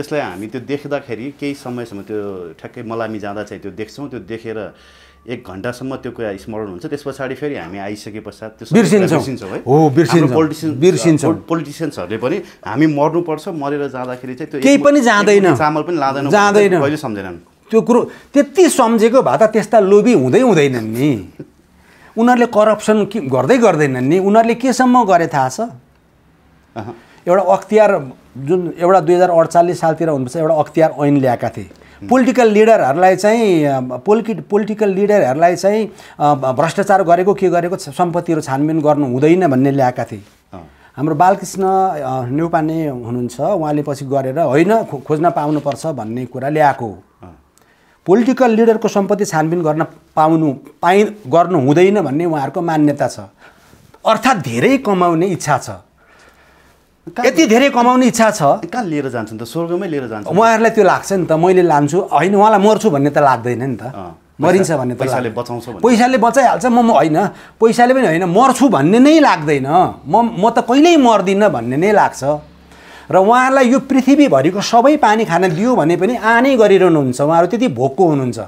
त्यसलाई हामी त्यो देख्दाखेरि केही समयसम्म त्यो ठ्याक्कै मलामी जाँदा चाहिँ त्यो देख्छौँ त्यो देखेर एक घन्टासम्म त्यो कुरा स्मरण हुन्छ त्यस पछाडि फेरि हामी आइसके पश्चात त्यो है हो बिर्सिन्छ पोलिटिसियन्सहरूले पनि हामी मर्नुपर्छ मरेर जाँदाखेरि चाहिँ त्यो केही पनि जाँदैन चामल पनि लाँदैन जाँदैन कहिले सम्झेनन् त्यो कुरो त्यति सम्झेको भए त त्यस्ता लोभी हुँदै हुँदैनन् नि उनीहरूले करप्सन गर्दै गर्दैनन् नि उनीहरूले केसम्म गरे थाहा छ एउटा अख्तियार जुन एउटा दुई हजार अडचालिस सालतिर हुनुपर्छ एउटा अख्तियार ऐन ल्याएका थिए पोलिटिकल लिडरहरूलाई चाहिँ पोलिटि पोलिटिकल लिडरहरूलाई चाहिँ भ्रष्टाचार गरेको के गरेको सम्पत्तिहरू छानबिन गर्नु हुँदैन भन्ने ल्याएका थिए हाम्रो बालकृष्ण न्युपाने हुनुहुन्छ उहाँले पछि गरेर होइन खोज्न पाउनुपर्छ भन्ने कुरा ल्याएको हो पोलिटिकल लिडरको सम्पत्ति छानबिन गर्न पाउनु पाइ गर्नु हुँदैन भन्ने उहाँहरूको मान्यता छ अर्थात् धेरै कमाउने इच्छा छ यति धेरै कमाउने इच्छा छ कहाँ लिएर जान्छन् त स्वर्गमै लिएर जान्छ उहाँहरूलाई त्यो लाग्छ नि त मैले लान्छु होइन उहाँलाई मर्छु भन्ने त लाग्दैन नि त मरिन्छ भन्ने पैसाले बचाउँछ पैसाले बचाइहाल्छ म होइन पैसाले पनि होइन मर्छु भन्ने नै लाग्दैन म म त कहिल्यै मर्दिनँ भन्ने नै लाग्छ र उहाँहरूलाई यो पृथ्वीभरिको सबै पानी खान दियो भने पनि आनै गरिरहनुहुन्छ उहाँहरू त्यति भोकको हुनुहुन्छ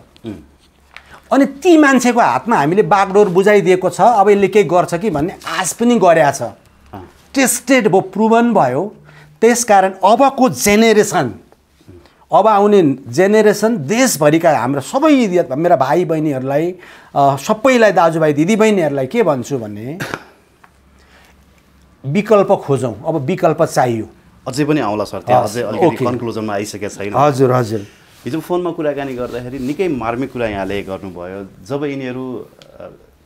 अनि ती मान्छेको हातमा हामीले बागडोर बुझाइदिएको छ अब यसले केही गर्छ कि भन्ने आश पनि गरेछ टेस्टेड भयो प्रुभन भयो त्यस कारण अबको जेनेरेसन अब आउने जेनेरेसन देशभरिका हाम्रो सबै मेरा भाइ बहिनीहरूलाई सबैलाई दाजुभाइ दिदीबहिनीहरूलाई के भन्छु भने विकल्प खोजौँ अब विकल्प चाहियो अझै पनि आउला सर त्यहाँ अझै कन्क्लुजनमा आइसकेको छैन हजुर हजुर हिजो फोनमा कुराकानी गर्दाखेरि निकै मार्मिक कुरा यहाँले गर्नुभयो जब यिनीहरू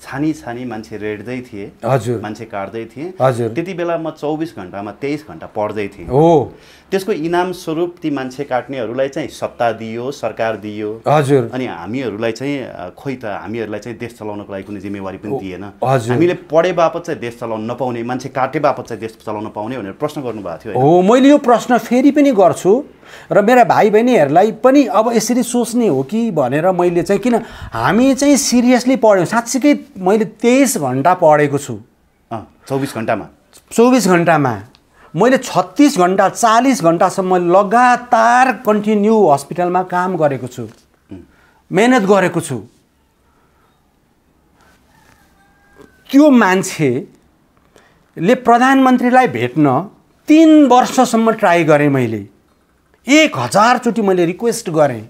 छानी छानी मान्छे रेड्दै थिएँ हजुर मान्छे काट्दै थिएँ हजुर त्यति बेला म चौबिस घन्टामा तेइस घन्टा पढ्दै थिएँ हो त्यसको इनाम स्वरूप ती मान्छे काट्नेहरूलाई चाहिँ सत्ता दियो सरकार दियो हजुर अनि हामीहरूलाई चाहिँ खोइ त हामीहरूलाई चाहिँ देश चलाउनको लागि कुनै जिम्मेवारी पनि दिएन हजुर हामीले पढे बापत चाहिँ देश चलाउन नपाउने मान्छे काटे बापत चाहिँ देश चलाउन पाउने भनेर प्रश्न गर्नुभएको थियो हो मैले यो प्रश्न फेरि पनि गर्छु र मेरा भाइ बहिनीहरूलाई पनि अब यसरी सोच्ने हो कि भनेर मैले चाहिँ किन हामी चाहिँ सिरियसली पढ्यौँ साँच्चीकै मैले तेइस घन्टा पढेको छु चौबिस घन्टामा चौबिस घन्टामा मैले छत्तिस घन्टा चालिस घन्टासम्म लगातार कन्टिन्यू हस्पिटलमा काम गरेको छु मेहनत गरेको छु त्यो मान्छेले प्रधानमन्त्रीलाई भेट्न तिन वर्षसम्म ट्राई गरेँ मैले एक हजारचोटि मैले रिक्वेस्ट गरेँ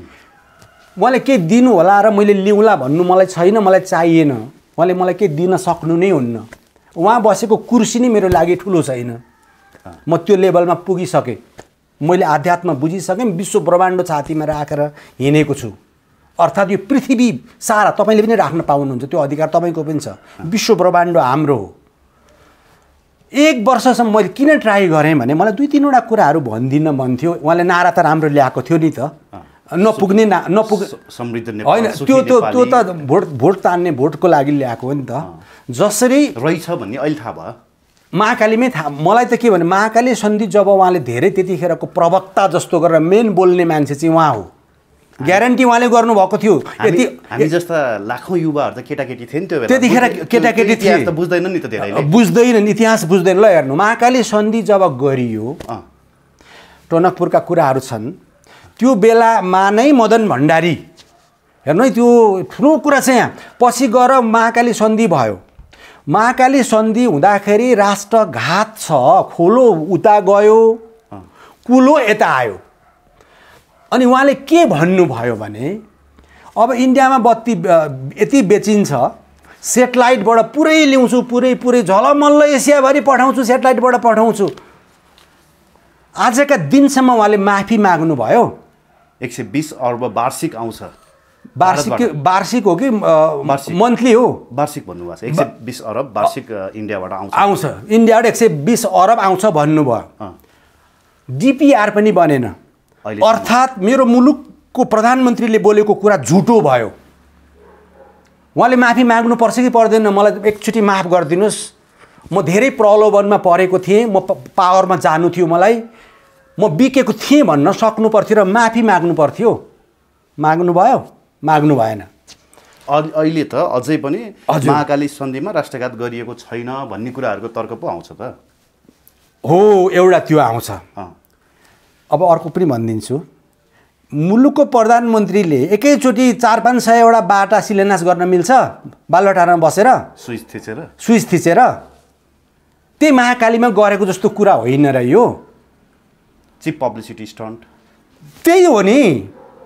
उहाँले के दिनु होला र मैले लिउँला भन्नु मलाई छैन मलाई चाहिएन उहाँले मलाई के दिन सक्नु नै हुन्न उहाँ बसेको कुर्सी नै मेरो लागि ठुलो छैन म त्यो लेभलमा पुगिसकेँ मैले आध्यात्म बुझिसकेँ विश्व ब्रह्माण्ड छातीमा राखेर हिँडेको छु अर्थात् यो पृथ्वी सारा तपाईँले पनि राख्न पाउनुहुन्छ त्यो अधिकार तपाईँको पनि छ विश्व ब्रह्माण्ड हाम्रो हो एक वर्षसम्म मैले किन ट्राई गरेँ भने मलाई दुई तिनवटा कुराहरू भनिदिन मन थियो उहाँले नारा त राम्रो ल्याएको थियो नि त नपुग्ने ना नपुग समृद्ध होइन त्यो त्यो त्यो त भोट भोट तान्ने भोटको लागि ल्याएको हो नि त जसरी रहेछ भन्ने अहिले थाहा भयो महाकालीमै थाहा मलाई त के भने महाकाली सन्धि जब उहाँले धेरै त्यतिखेरको प्रवक्ता जस्तो गरेर मेन बोल्ने मान्छे चाहिँ उहाँ हो ग्यारेन्टी उहाँले गर्नुभएको थियो यति हामी जस्ता लाखौँ युवाहरू त केटाकेटी थिए नि त्यो त्यतिखेर केटाकेटी थिए बुझ्दैन नि त धेरै बुझ्दैनन् इतिहास बुझ्दैन ल हेर्नु महाकाली सन्धि जब गरियो टनकपुरका कुराहरू छन् त्यो बेलामा नै मदन भण्डारी हेर्नु है त्यो ठुलो कुरा चाहिँ यहाँ पछि गएर महाकाली सन्धि भयो महाकाली सन्धि हुँदाखेरि राष्ट्रघात छ खोलो उता गयो कुलो यता आयो अनि उहाँले के भन्नुभयो भने अब इन्डियामा बत्ती यति बेचिन्छ सेटेलाइटबाट पुरै ल्याउँछु पुरै पुरै झलमल्ल एसियाभरि पठाउँछु सेटेलाइटबाट पठाउँछु आजका दिनसम्म उहाँले माफी माग्नुभयो एक सय बिस अर्ब वार्षिक आउँछ वार्षिक वार्षिक हो कि मन्थली हो वार्षिक भन्नुभएको छ एक सय बिस अरब वार्षिक इन्डियाबाट आउँछ आउँछ इन्डियाबाट एक सय बिस अरब आउँछ भन्नुभयो डिपिआर पनि बनेन अर्थात् मेरो मुलुकको प्रधानमन्त्रीले बोलेको कुरा झुटो भयो उहाँले माफी माग्नु पर्छ कि पर्दैन मलाई एकचोटि माफ गरिदिनुहोस् म धेरै प्रलोभनमा परेको थिएँ म पावरमा जानु थियो मलाई म बिकेको थिएँ भन्न सक्नु पर्थ्यो र माफी माग्नु पर्थ्यो माग्नु भयो माग्नु भएन अहिले त अझै पनि महाकाली सन्धिमा राष्ट्रघात गरिएको छैन भन्ने कुराहरूको तर्क पो आउँछ त हो एउटा त्यो आउँछ अब अर्को पनि भनिदिन्छु मुलुकको प्रधानमन्त्रीले एकैचोटि चार पाँच सयवटा बाटा शिलान्यास गर्न मिल्छ बालुवाटारमा बसेर स्विच थिचेर स्विच थिचेर त्यही महाकालीमा गरेको जस्तो कुरा होइन र यो चिप पब्लिसिटी स्टन्ट त्यही हो नि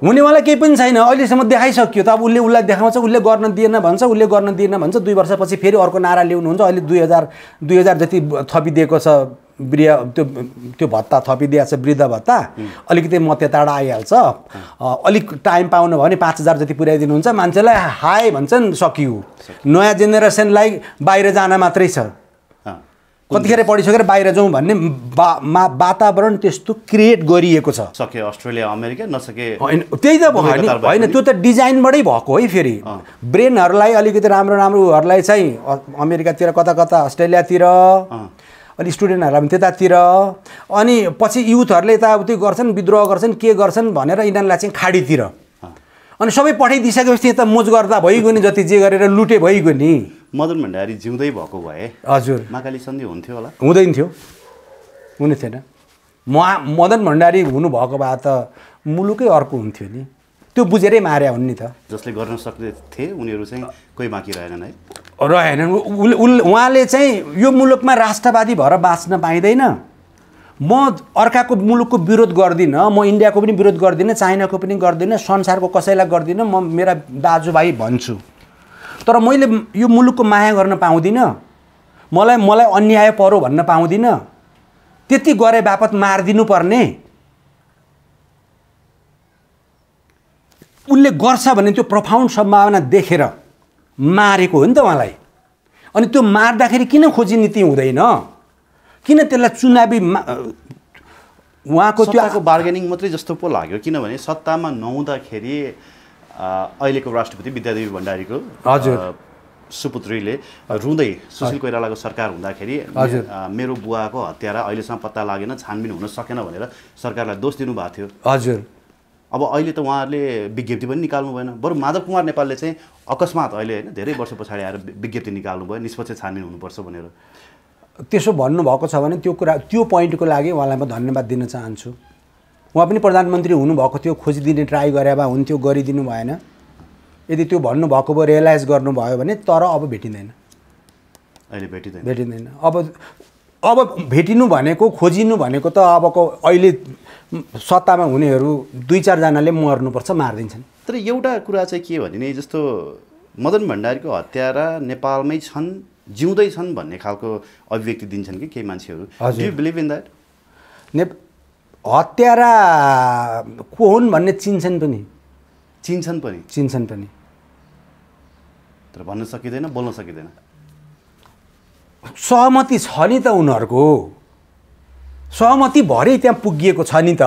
हुनेवाला केही पनि छैन अहिलेसम्म देखाइसक्यो त अब उसले उसलाई देखाउँछ उसले गर्न दिएन भन्छ उसले गर्न दिएन भन्छ दुई वर्षपछि फेरि अर्को नारा ल्याउनुहुन्छ अहिले दुई हजार दुई हजार जति थपिदिएको छ वृह त्यो त्यो भत्ता थपिदिएको छ वृद्ध भत्ता अलिकति म त्यताबाट आइहाल्छ अलिक टाइम पाउनु भयो भने पाँच हजार जति पुर्याइदिनुहुन्छ मान्छेलाई हाई भन्छन् सकियो नयाँ जेनेरेसनलाई बाहिर जान मात्रै छ कतिखेर पढिसकेर बाहिर जाउँ भन्ने वातावरण त्यस्तो क्रिएट गरिएको छ सके अस्ट्रेलिया अमेरिका नसके होइन त्यही त भयो होइन त्यो त डिजाइनबाटै भएको है फेरि ब्रेनहरूलाई अलिकति राम्रो राम्रोहरूलाई चाहिँ अमेरिकातिर कता कता अस्ट्रेलियातिर अनि स्टुडेन्टहरूलाई पनि त्यतातिर अनि पछि युथहरूले यताउति गर्छन् विद्रोह गर्छन् के गर्छन् भनेर यिनीहरूलाई चाहिँ खाडीतिर अनि सबै पठाइदिइसकेपछि यता मोज गर्दा भइगयो नि जति जे गरेर लुटे भइगयो नि मदन भण्डारी जिउँदै भएको भए हजुर महाकाली सन्धि हुन्थ्यो होला हुँदैन थियो हुने थिएन म मदन भण्डारी हुनुभएको भए त मुलुकै अर्को हुन्थ्यो नि त्यो बुझेरै मार्या हुन् नि त जसले गर्न सक्ने थिए उनीहरू चाहिँ कोही बाँकी रहेनन् है रहेनन् उसले उहाँले चाहिँ यो मुलुकमा राष्ट्रवादी भएर बाँच्न पाइँदैन म अर्काको मुलुकको विरोध गर्दिनँ म इन्डियाको पनि विरोध गर्दिनँ चाइनाको पनि गर्दिनँ संसारको कसैलाई गर्दिनँ म मेरा दाजुभाइ भन्छु तर मैले यो मुलुकको माया गर्न पाउँदिनँ मलाई मलाई अन्याय परो भन्न पाउँदिनँ त्यति गरे बापत मारिदिनु पर्ने उसले गर्छ भने त्यो प्रफाउन्ड सम्भावना देखेर मारेको हो नि त उहाँलाई अनि त्यो मार्दाखेरि किन खोजी नीति हुँदैन किन त्यसलाई चुनावी उहाँको त्यो बार्गेनिङ मात्रै जस्तो पो लाग्यो किनभने सत्तामा नहुँदाखेरि अहिलेको राष्ट्रपति विद्यादेवी भण्डारीको हजुर सुपुत्रीले रुँदै सुशील कोइरालाको सरकार हुँदाखेरि मेरो बुवाको हत्यारा अहिलेसम्म पत्ता लागेन छानबिन हुन सकेन भनेर सरकारलाई दोष दिनुभएको थियो हजुर अब अहिले त उहाँहरूले विज्ञप्ति पनि निकाल्नु भएन बरु माधव कुमार नेपालले चाहिँ अकस्मात अहिले होइन धेरै वर्ष पछाडि आएर विज्ञप्ति निकाल्नु भयो निष्पक्ष छानबिन हुनुपर्छ भनेर त्यसो भन्नुभएको छ भने त्यो कुरा त्यो पोइन्टको लागि उहाँलाई म धन्यवाद दिन चाहन्छु उहाँ पनि प्रधानमन्त्री हुनुभएको थियो खोजिदिने ट्राई गरे भए हुन्थ्यो गरिदिनु भएन यदि त्यो भन्नुभएको भयो रियलाइज गर्नुभयो भने तर अब भेटिँदैन अहिले भेटिँदैन भेटिँदैन अब अब भेटिनु भनेको खोजिनु भनेको त अबको अहिले सत्तामा हुनेहरू दुई चारजनाले मर्नुपर्छ मारिदिन्छन् तर एउटा कुरा चाहिँ के भने जस्तो मदन भण्डारीको हत्यारा नेपालमै छन् जिउँदैछन् भन्ने खालको अभिव्यक्ति दिन्छन् कि केही मान्छेहरू बिलिभ इन द्याट हत्यारा को हुन् भन्ने चिन्छन् पनि चिन्छन् पनि चिन्छन् पनि तर भन्न सकिँदैन बोल्न सकिँदैन सहमति छ नि त उनीहरूको सहमति भरे त्यहाँ पुगिएको छ नि त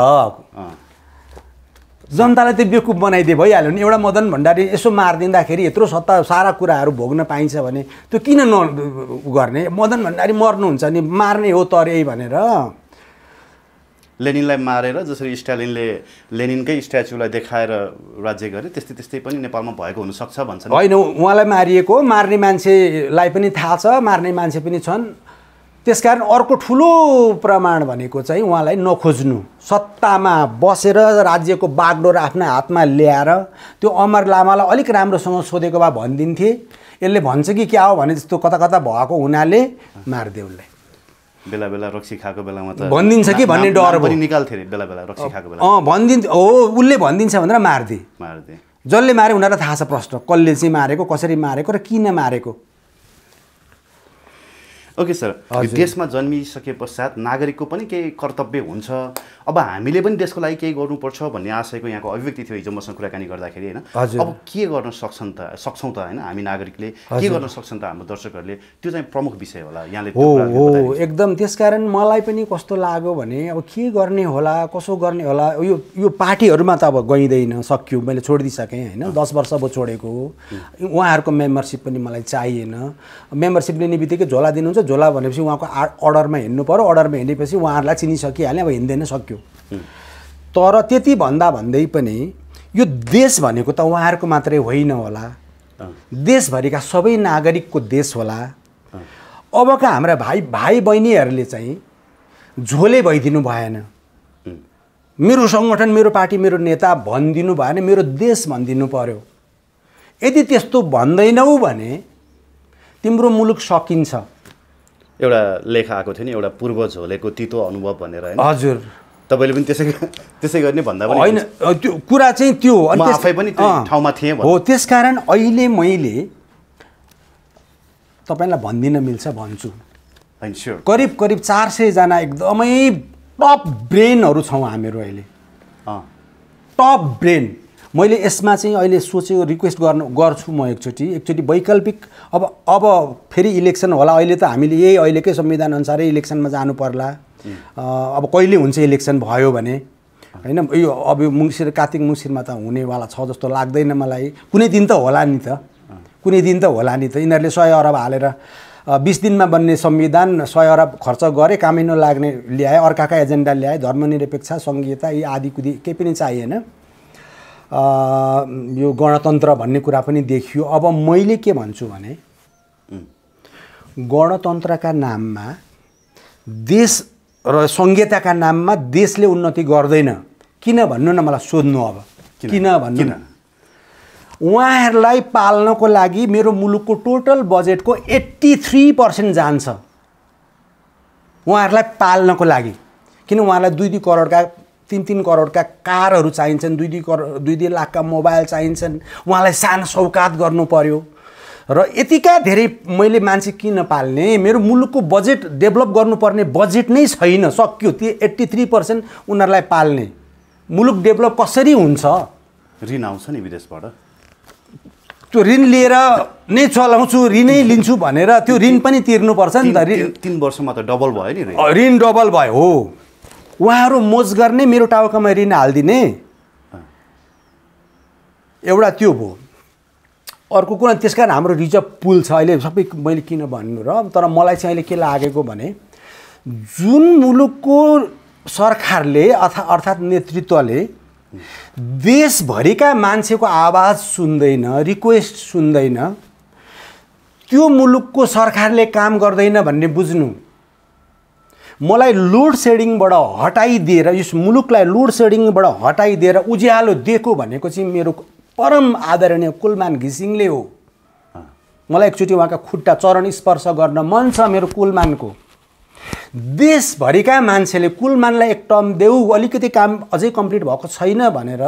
जनतालाई त्यो बेकुप बनाइदिए भइहाल्यो भने एउटा मदन भण्डारी यसो मारिदिँदाखेरि यत्रो सत्ता सारा कुराहरू भोग्न पाइन्छ भने त्यो किन न गर्ने मदन भण्डारी मर्नुहुन्छ नि मार्ने हो तरै भनेर लेनिनलाई मारेर जसरी स्टालिनले लेनिनकै स्ट्याचुलाई देखाएर राज्य गरे त्यस्तै त्यस्तै पनि नेपालमा भएको हुनसक्छ भन्छ होइन उहाँलाई मारिएको मार्ने मान्छेलाई पनि थाहा छ मार्ने मान्छे पनि छन् त्यसकारण अर्को ठुलो प्रमाण भनेको चाहिँ उहाँलाई नखोज्नु सत्तामा बसेर राज्यको बागडोर आफ्ना हातमा ल्याएर त्यो अमर लामालाई अलिक राम्रोसँग सोधेको भए भनिदिन्थे यसले भन्छ कि क्या हो भने जस्तो कता कता भएको हुनाले मारिदियो उसलाई बेला बेला रक्सी खाएको बेलामा त भनिदिन्छ कि भन्ने डर पनि निकाल्थे अरे बेला बेला रक्सी खाएको बेला अँ भनिदिन्छ हो उसले भनिदिन्छ भनेर मारिदिए मार्दे जसले मारे उनीहरूलाई थाहा छ प्रश्न कसले चाहिँ मारेको कसरी मारेको र किन मारेको ओके सर देशमा जन्मिसके पश्चात नागरिकको पनि केही कर्तव्य हुन्छ अब हामीले पनि देशको लागि केही गर्नुपर्छ भन्ने आशयको यहाँको अभिव्यक्ति थियो हिजो मसँग कुराकानी गर्दाखेरि होइन अब के गर्न सक्छन् त सक्छौँ त होइन हामी नागरिकले के गर्न सक्छन् त हाम्रो दर्शकहरूले त्यो चाहिँ प्रमुख विषय होला यहाँले हो हो एकदम त्यसकारण मलाई पनि कस्तो लाग्यो भने अब के गर्ने होला कसो गर्ने होला यो यो पार्टीहरूमा त अब गइँदैन सक्यो मैले छोडिदिइसकेँ होइन दस वर्ष अब छोडेको हो उहाँहरूको मेम्बरसिप पनि मलाई चाहिएन मेम्बरसिप लिने बित्तिकै झोला दिनुहुन्छ झोला भनेपछि उहाँको आ अर्डरमा हिँड्नु पऱ्यो अर्डरमा हिँडेपछि उहाँहरूलाई चिनिसकिहाल्ने अब हिँड्दैन सक्यो तर त्यति भन्दा भन्दै पनि यो देश भनेको त उहाँहरूको मात्रै होइन होला देशभरिका सबै नागरिकको देश होला अबका हाम्रा भाइ भाइ बहिनीहरूले चाहिँ झोले भइदिनु भएन मेरो सङ्गठन मेरो पार्टी मेरो नेता भनिदिनु भएन मेरो देश भनिदिनु पऱ्यो यदि त्यस्तो भन्दैनौ भने तिम्रो मुलुक सकिन्छ एउटा लेख आएको थियो नि एउटा पूर्व झोलेको तितो अनुभव भनेर होइन हजुर तपाईँले पनि त्यसै त्यसै गर्ने भन्दा पनि होइन त्यो कुरा चाहिँ त्यो आफै पनि ठाउँमा थिएँ हो त्यसकारण अहिले मैले तपाईँलाई भनिदिन मिल्छ भन्छु होइन स्योर करिब करिब चार सयजना एकदमै टप ब्रेनहरू छौँ हामीहरू अहिले टप ब्रेन मैले यसमा चाहिँ अहिले सोचेको रिक्वेस्ट गर्नु गर्छु म एकचोटि एकचोटि वैकल्पिक अब अब फेरि इलेक्सन होला अहिले त हामीले यही अहिलेकै संविधान संविधानअनुसारै इलेक्सनमा जानु पर्ला अब कहिले हुन्छ इलेक्सन भयो भने होइन यो अब यो मुङ्सिर कार्तिक मुङ्सिरमा त हुनेवाला छ जस्तो लाग्दैन मलाई कुनै दिन त होला नि त कुनै दिन त होला नि त यिनीहरूले सय अरब हालेर बिस दिनमा बन्ने संविधान सय अरब खर्च गरे कामै नलाग्ने ल्याए अर्काका एजेन्डा ल्याए धर्मनिरपेक्ष सङ्घीयता यी आदि कुदी केही पनि चाहिएन यो गणतन्त्र भन्ने कुरा पनि देखियो अब मैले के भन्छु भने गणतन्त्रका नाममा देश र सङ्घीयताका नाममा देशले उन्नति गर्दैन किन भन्नु न मलाई सोध्नु अब किन भन्नु न उहाँहरूलाई पाल्नको लागि मेरो मुलुकको टोटल बजेटको एट्टी थ्री पर्सेन्ट जान्छ उहाँहरूलाई पाल्नको लागि किन उहाँहरूलाई दुई दुई करोडका तिन तिन करोडका कारहरू चाहिन्छन् दुई दुई करोड दुई दुई लाखका मोबाइल चाहिन्छन् उहाँलाई सान सौकात गर्नु पर्यो र यतिका धेरै मैले मान्छे किन पाल्ने मेरो मुलुकको बजेट डेभलप गर्नुपर्ने बजेट नै छैन सक्यो त्यो एट्टी थ्री पर्सेन्ट उनीहरूलाई पाल्ने मुलुक डेभलप कसरी हुन्छ ऋण आउँछ नि विदेशबाट त्यो ऋण लिएर नै चलाउँछु ऋणै लिन्छु भनेर त्यो ऋण पनि तिर्नुपर्छ नि त ऋण तिन वर्षमा त डबल भयो नि ऋण डबल भयो हो उहाँहरू मोज गर्ने मेरो टाउकामा ऋण हालिदिने एउटा त्यो भयो अर्को कुरा त्यस कारण हाम्रो रिजर्भ पुल छ अहिले सबै मैले किन भन्नु र तर मलाई चाहिँ अहिले के लागेको भने जुन मुलुकको सरकारले अथवा अर्थात् नेतृत्वले देशभरिका मान्छेको आवाज सुन्दैन रिक्वेस्ट सुन्दैन त्यो मुलुकको सरकारले काम गर्दैन भन्ने बुझ्नु मलाई लोड सेडिङबाट हटाइदिएर यस मुलुकलाई लोड सेडिङबाट हटाइदिएर उज्यालो दिएको भनेको चाहिँ मेरो परम आदरणीय कुलमान घिसिङले हो मलाई एकचोटि उहाँका खुट्टा चरण स्पर्श गर्न मन छ मेरो कुलमानको देशभरिका मान्छेले कुलमानलाई एक टर्म देऊ अलिकति काम अझै कम्प्लिट भएको छैन भनेर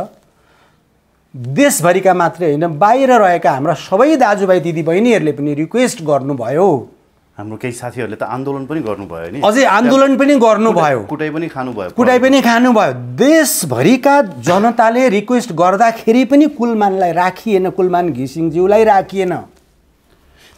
देशभरिका मात्रै होइन बाहिर रहेका हाम्रा सबै दाजुभाइ दिदीबहिनीहरूले पनि रिक्वेस्ट गर्नुभयो हाम्रो केही साथीहरूले त आन्दोलन पनि गर्नुभयो नि अझै आन्दोलन पनि गर्नुभयो कुटाइ पनि खानुभयो कुटाइ पनि खानुभयो देशभरिका जनताले रिक्वेस्ट गर्दाखेरि पनि कुलमानलाई राखिएन कुलमान घिसिङज्यूलाई राखिएन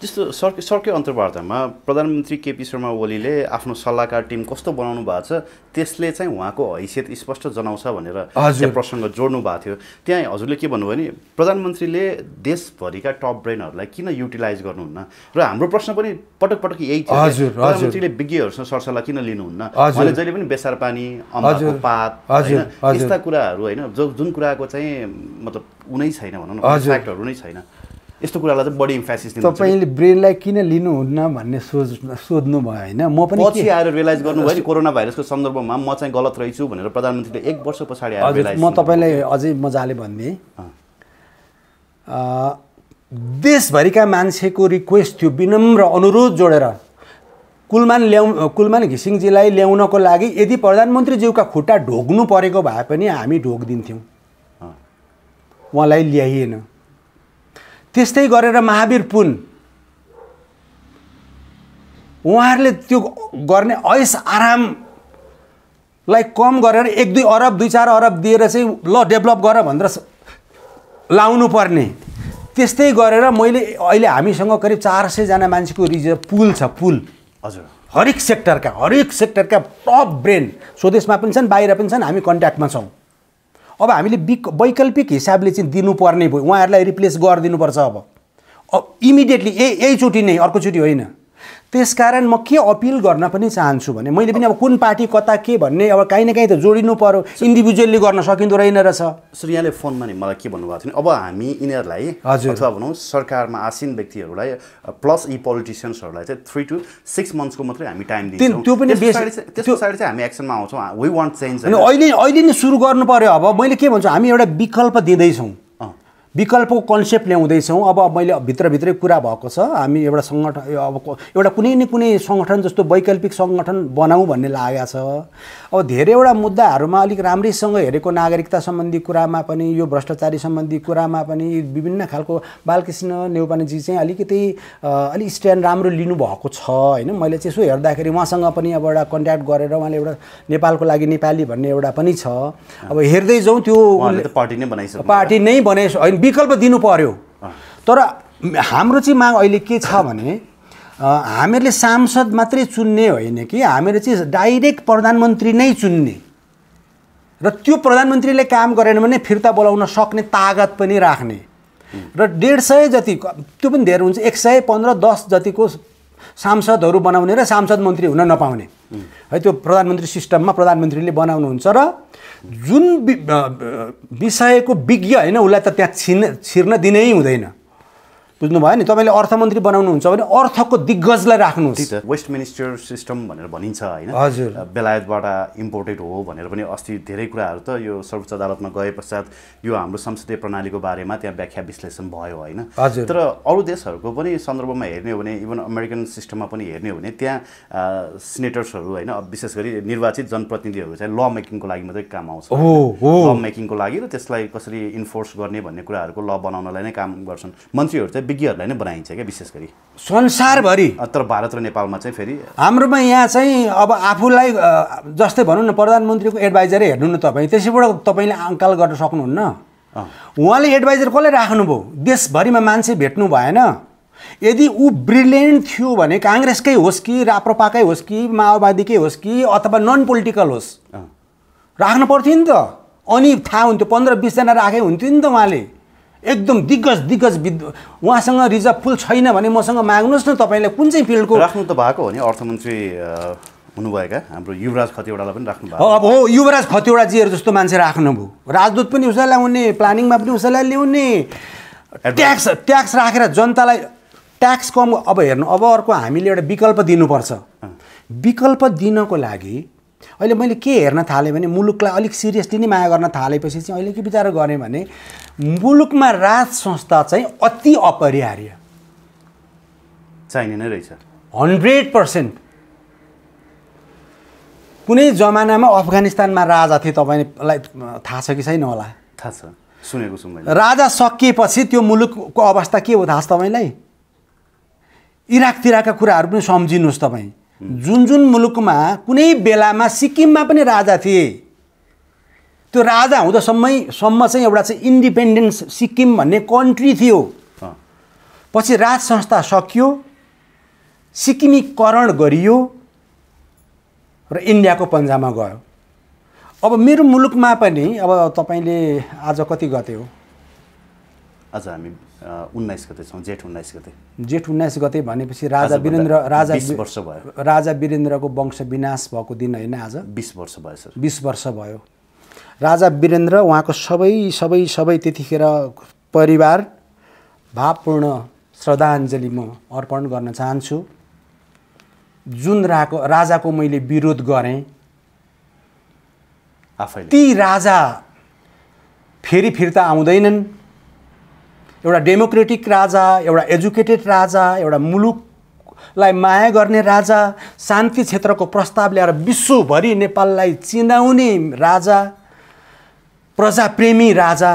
त्यस्तो सर सरकै अन्तर्वार्तामा प्रधानमन्त्री केपी शर्मा ओलीले आफ्नो सल्लाहकार टिम कस्तो बनाउनु भएको छ त्यसले चाहिँ उहाँको हैसियत स्पष्ट जनाउँछ भनेर त्यो प्रसङ्ग जोड्नु भएको थियो त्यहाँ हजुरले के भन्नुभयो भने प्रधानमन्त्रीले देशभरिका टप ब्रेनहरूलाई किन युटिलाइज गर्नुहुन्न र हाम्रो प्रश्न पनि पटक पटक यही थियो प्रधानमन्त्रीले विज्ञहरूसँग सरसल्लाह किन लिनुहुन्न उहाँले जहिले पनि बेसार पानी अम्बाको पात होइन यस्ता कुराहरू होइन जो जुन कुराको चाहिँ मतलब उनै छैन भनौँ न फ्याक्टहरू नै छैन यस्तो कुरालाई चाहिँ बढी इम्फेसिस दिनु तपाईँले ब्रेनलाई किन लिनुहुन्न भन्ने सोच सोध्नु भयो होइन म पनि पछि आएर रियलाइज गर्नुभयो कोरोना भाइरसको सन्दर्भमा म चाहिँ गलत रहेछु भनेर प्रधानमन्त्रीले एक वर्ष पछाडि आएर म तपाईँलाई अझै मजाले भनिदिएँ देशभरिका मान्छेको रिक्वेस्ट थियो विनम्र अनुरोध जोडेर कुलमान ल्याउ कुलमान घिसिङजीलाई ल्याउनको लागि यदि प्रधानमन्त्रीज्यूका खुट्टा ढोग्नु परेको भए पनि हामी ढोगिदिन्थ्यौँ उहाँलाई ल्याइएन त्यस्तै गरेर महावीर पुन उहाँहरूले त्यो गर्ने ऐस आरामलाई कम गरेर एक दुई अरब दुई चार अरब दिएर चाहिँ ल डेभलप गर भनेर लाउनु पर्ने त्यस्तै गरेर मैले अहिले हामीसँग करिब चार सयजना मान्छेको रिजर्भ पुल छ पुल हजुर हरेक सेक्टरका हरेक सेक्टरका टप ब्रेन स्वदेशमा पनि छन् बाहिर पनि छन् हामी कन्ट्याक्टमा छौँ अब हामीले विक वैकल्पिक हिसाबले चाहिँ दिनुपर्ने भयो उहाँहरूलाई रिप्लेस गरिदिनुपर्छ अब अब इमिडिएटली यही यहीचोटि नै अर्कोचोटि होइन त्यस कारण म के अपिल गर्न पनि चाहन्छु भने मैले पनि अब कुन पार्टी कता के भन्ने अब काहीँ न काहीँ त जोडिनु पर्यो इन्डिभिजुअल्ली गर्न सकिँदो रहेन रहेछ सर यहाँले फोनमा नि मलाई के भन्नुभएको थियो अब हामी यिनीहरूलाई हजुर अथवा भनौँ सरकारमा आसीन व्यक्तिहरूलाई प्लस यी पोलिटिसियन्सहरूलाई चाहिँ थ्री टु सिक्स मन्थ्सको मात्रै हामी टाइम दिन्छौँ त्यो पनि त्यो पछाडि चाहिँ हामी एक्सनमा आउँछौँ वी वान्ट चेन्ज अहिले अहिले नै सुरु गर्नु पर्यो अब मैले के भन्छु हामी एउटा विकल्प दिँदैछौँ विकल्पको कन्सेप्ट ल्याउँदैछौँ अब मैले भित्रभित्रै कुरा भएको छ हामी एउटा सङ्गठन अब एउटा कुनै न कुनै सङ्गठन जस्तो वैकल्पिक सङ्गठन बनाऊ भन्ने लागेको छ अब धेरैवटा मुद्दाहरूमा अलिक राम्रैसँग हेरेको नागरिकता सम्बन्धी कुरामा पनि यो भ्रष्टाचारी सम्बन्धी कुरामा पनि विभिन्न खालको बालकृष्ण नेवानीजी चाहिँ अलिकति अलिक स्ट्यान्ड राम्रो लिनुभएको छ होइन मैले चाहिँ यसो हेर्दाखेरि उहाँसँग पनि अब एउटा कन्ट्याक्ट गरेर उहाँले एउटा नेपालको लागि नेपाली भन्ने एउटा पनि छ अब हेर्दै जाउँ त्यो पार्टी नै बनाइसक्यो पार्टी नै बनाइसक्यो होइन विकल्प दिनु पर्यो तर हाम्रो चाहिँ माग अहिले के छ भने हामीहरूले सांसद मात्रै चुन्ने होइन कि हामीहरू चाहिँ डाइरेक्ट प्रधानमन्त्री नै चुन्ने र त्यो प्रधानमन्त्रीले काम गरेन भने फिर्ता बोलाउन सक्ने तागत पनि राख्ने र डेढ सय जति त्यो पनि धेरै हुन्छ एक सय पन्ध्र दस जतिको सांसदहरू बनाउने र सांसद मन्त्री हुन नपाउने है त्यो प्रधानमन्त्री सिस्टममा प्रधानमन्त्रीले बनाउनुहुन्छ र जुन विषयको विज्ञ होइन उसलाई त त्यहाँ छिर्न छिर्न दिनै हुँदैन बुझ्नुभयो नि तपाईँले अर्थमन्त्री बनाउनुहुन्छ भने अर्थको दिग्गजलाई राख्नुहोस् वेस्ट मिनिस्टर सिस्टम भनेर भनिन्छ होइन हजुर बेलायतबाट इम्पोर्टेड हो भनेर पनि अस्ति धेरै कुराहरू त यो सर्वोच्च अदालतमा गए पश्चात यो हाम्रो संसदीय प्रणालीको बारेमा त्यहाँ व्याख्या विश्लेषण भयो होइन हजुर तर अरू देशहरूको पनि सन्दर्भमा हेर्ने हो भने इभन अमेरिकन सिस्टममा पनि हेर्ने हो भने त्यहाँ सिनेटर्सहरू होइन विशेष गरी निर्वाचित जनप्रतिनिधिहरू चाहिँ ल मेकिङको लागि मात्रै काम आउँछ हो ल मेकिङको लागि र त्यसलाई कसरी इन्फोर्स गर्ने भन्ने कुराहरूको ल बनाउनलाई नै काम गर्छन् मन्त्रीहरू चाहिँ विज्ञहरूलाई नै बनाइन्छ क्या विशेष गरी संसारभरि तर भारत र नेपालमा चाहिँ फेरि हाम्रोमा यहाँ चाहिँ अब आफूलाई जस्तै भनौँ न प्रधानमन्त्रीको एडभाइजरै हेर्नु न तपाईँ त्यसैबाट तपाईँले अङ्काल गर्न सक्नुहुन्न उहाँले एडभाइजर कसले राख्नुभयो देशभरिमा मान्छे भेट्नु भएन यदि ऊ ब्रिलियन्ट थियो भने काङ्ग्रेसकै होस् कि राप्रपाकै होस् कि माओवादीकै होस् कि अथवा नन पोलिटिकल होस् राख्नु पर्थ्यो नि त अनि थाहा हुन्थ्यो पन्ध्र बिसजना राखे हुन्थ्यो नि त उहाँले एकदम दिग्गज दिग्गज विद उहाँसँग रिजर्भ पुल छैन भने मसँग माग्नुहोस् न तपाईँले कुन चाहिँ फिल्डको राख्नु त भएको हो नि अर्थमन्त्री हुनुभएका हाम्रो युवराज खतिवडालाई पनि राख्नु भएको अब हो युवराज खतिवडाजीहरू जस्तो मान्छे राख्नुभयो राजदूत पनि उसलाई ल्याउने प्लानिङमा पनि उसलाई ल्याउने ट्याक्स ट्याक्स राखेर जनतालाई ट्याक्स कम अब हेर्नु अब अर्को हामीले एउटा विकल्प दिनुपर्छ विकल्प दिनको लागि अहिले मैले के हेर्न थालेँ भने मुलुकलाई अलिक सिरियसली नै माया गर्न थालेपछि चाहिँ अहिले के विचार गरेँ भने मुलुकमा राज संस्था चाहिँ अति अपरिहार्य चाहिने नै रहेछ हन्ड्रेड पर्सेन्ट कुनै जमानामा अफगानिस्तानमा राजा थिए तपाईँलाई थाहा छ कि छैन होला थाहा छ सुनेको छु मैले राजा सकिएपछि त्यो मुलुकको अवस्था के हो थाहा छ तपाईँलाई इराकतिरका कुराहरू पनि सम्झिनुहोस् तपाईँ जुन जुन मुलुकमा कुनै बेलामा सिक्किममा पनि राजा थिए त्यो राजा हुँदासम्मै सम्म चाहिँ एउटा चाहिँ इन्डिपेन्डेन्स सिक्किम भन्ने कन्ट्री थियो पछि राज संस्था सकियो सिक्किमीकरण गरियो र इन्डियाको पन्जामा गयो अब मेरो मुलुकमा पनि अब तपाईँले आज कति गते हो आज हामी उन्नाइस गते छौँ जेठ उन्नाइस गते जेठ उन्नाइस गते भनेपछि राजा वीरेन्द्र राजा वर्ष भयो राजा वीरेन्द्रको वंश विनाश भएको दिन होइन आज बिस वर्ष भयो सर बिस वर्ष भयो राजा वीरेन्द्र उहाँको सबै सबै सबै त्यतिखेर परिवार भावपूर्ण श्रद्धाञ्जली म अर्पण गर्न चाहन्छु जुन राको राजाको मैले विरोध गरेँ आफै ती राजा फेरि फिर्ता आउँदैनन् एउटा डेमोक्रेटिक राजा एउटा एजुकेटेड राजा एउटा मुलुकलाई माया गर्ने राजा शान्ति क्षेत्रको प्रस्ताव ल्याएर विश्वभरि नेपाललाई चिनाउने राजा प्रजाप्रेमी राजा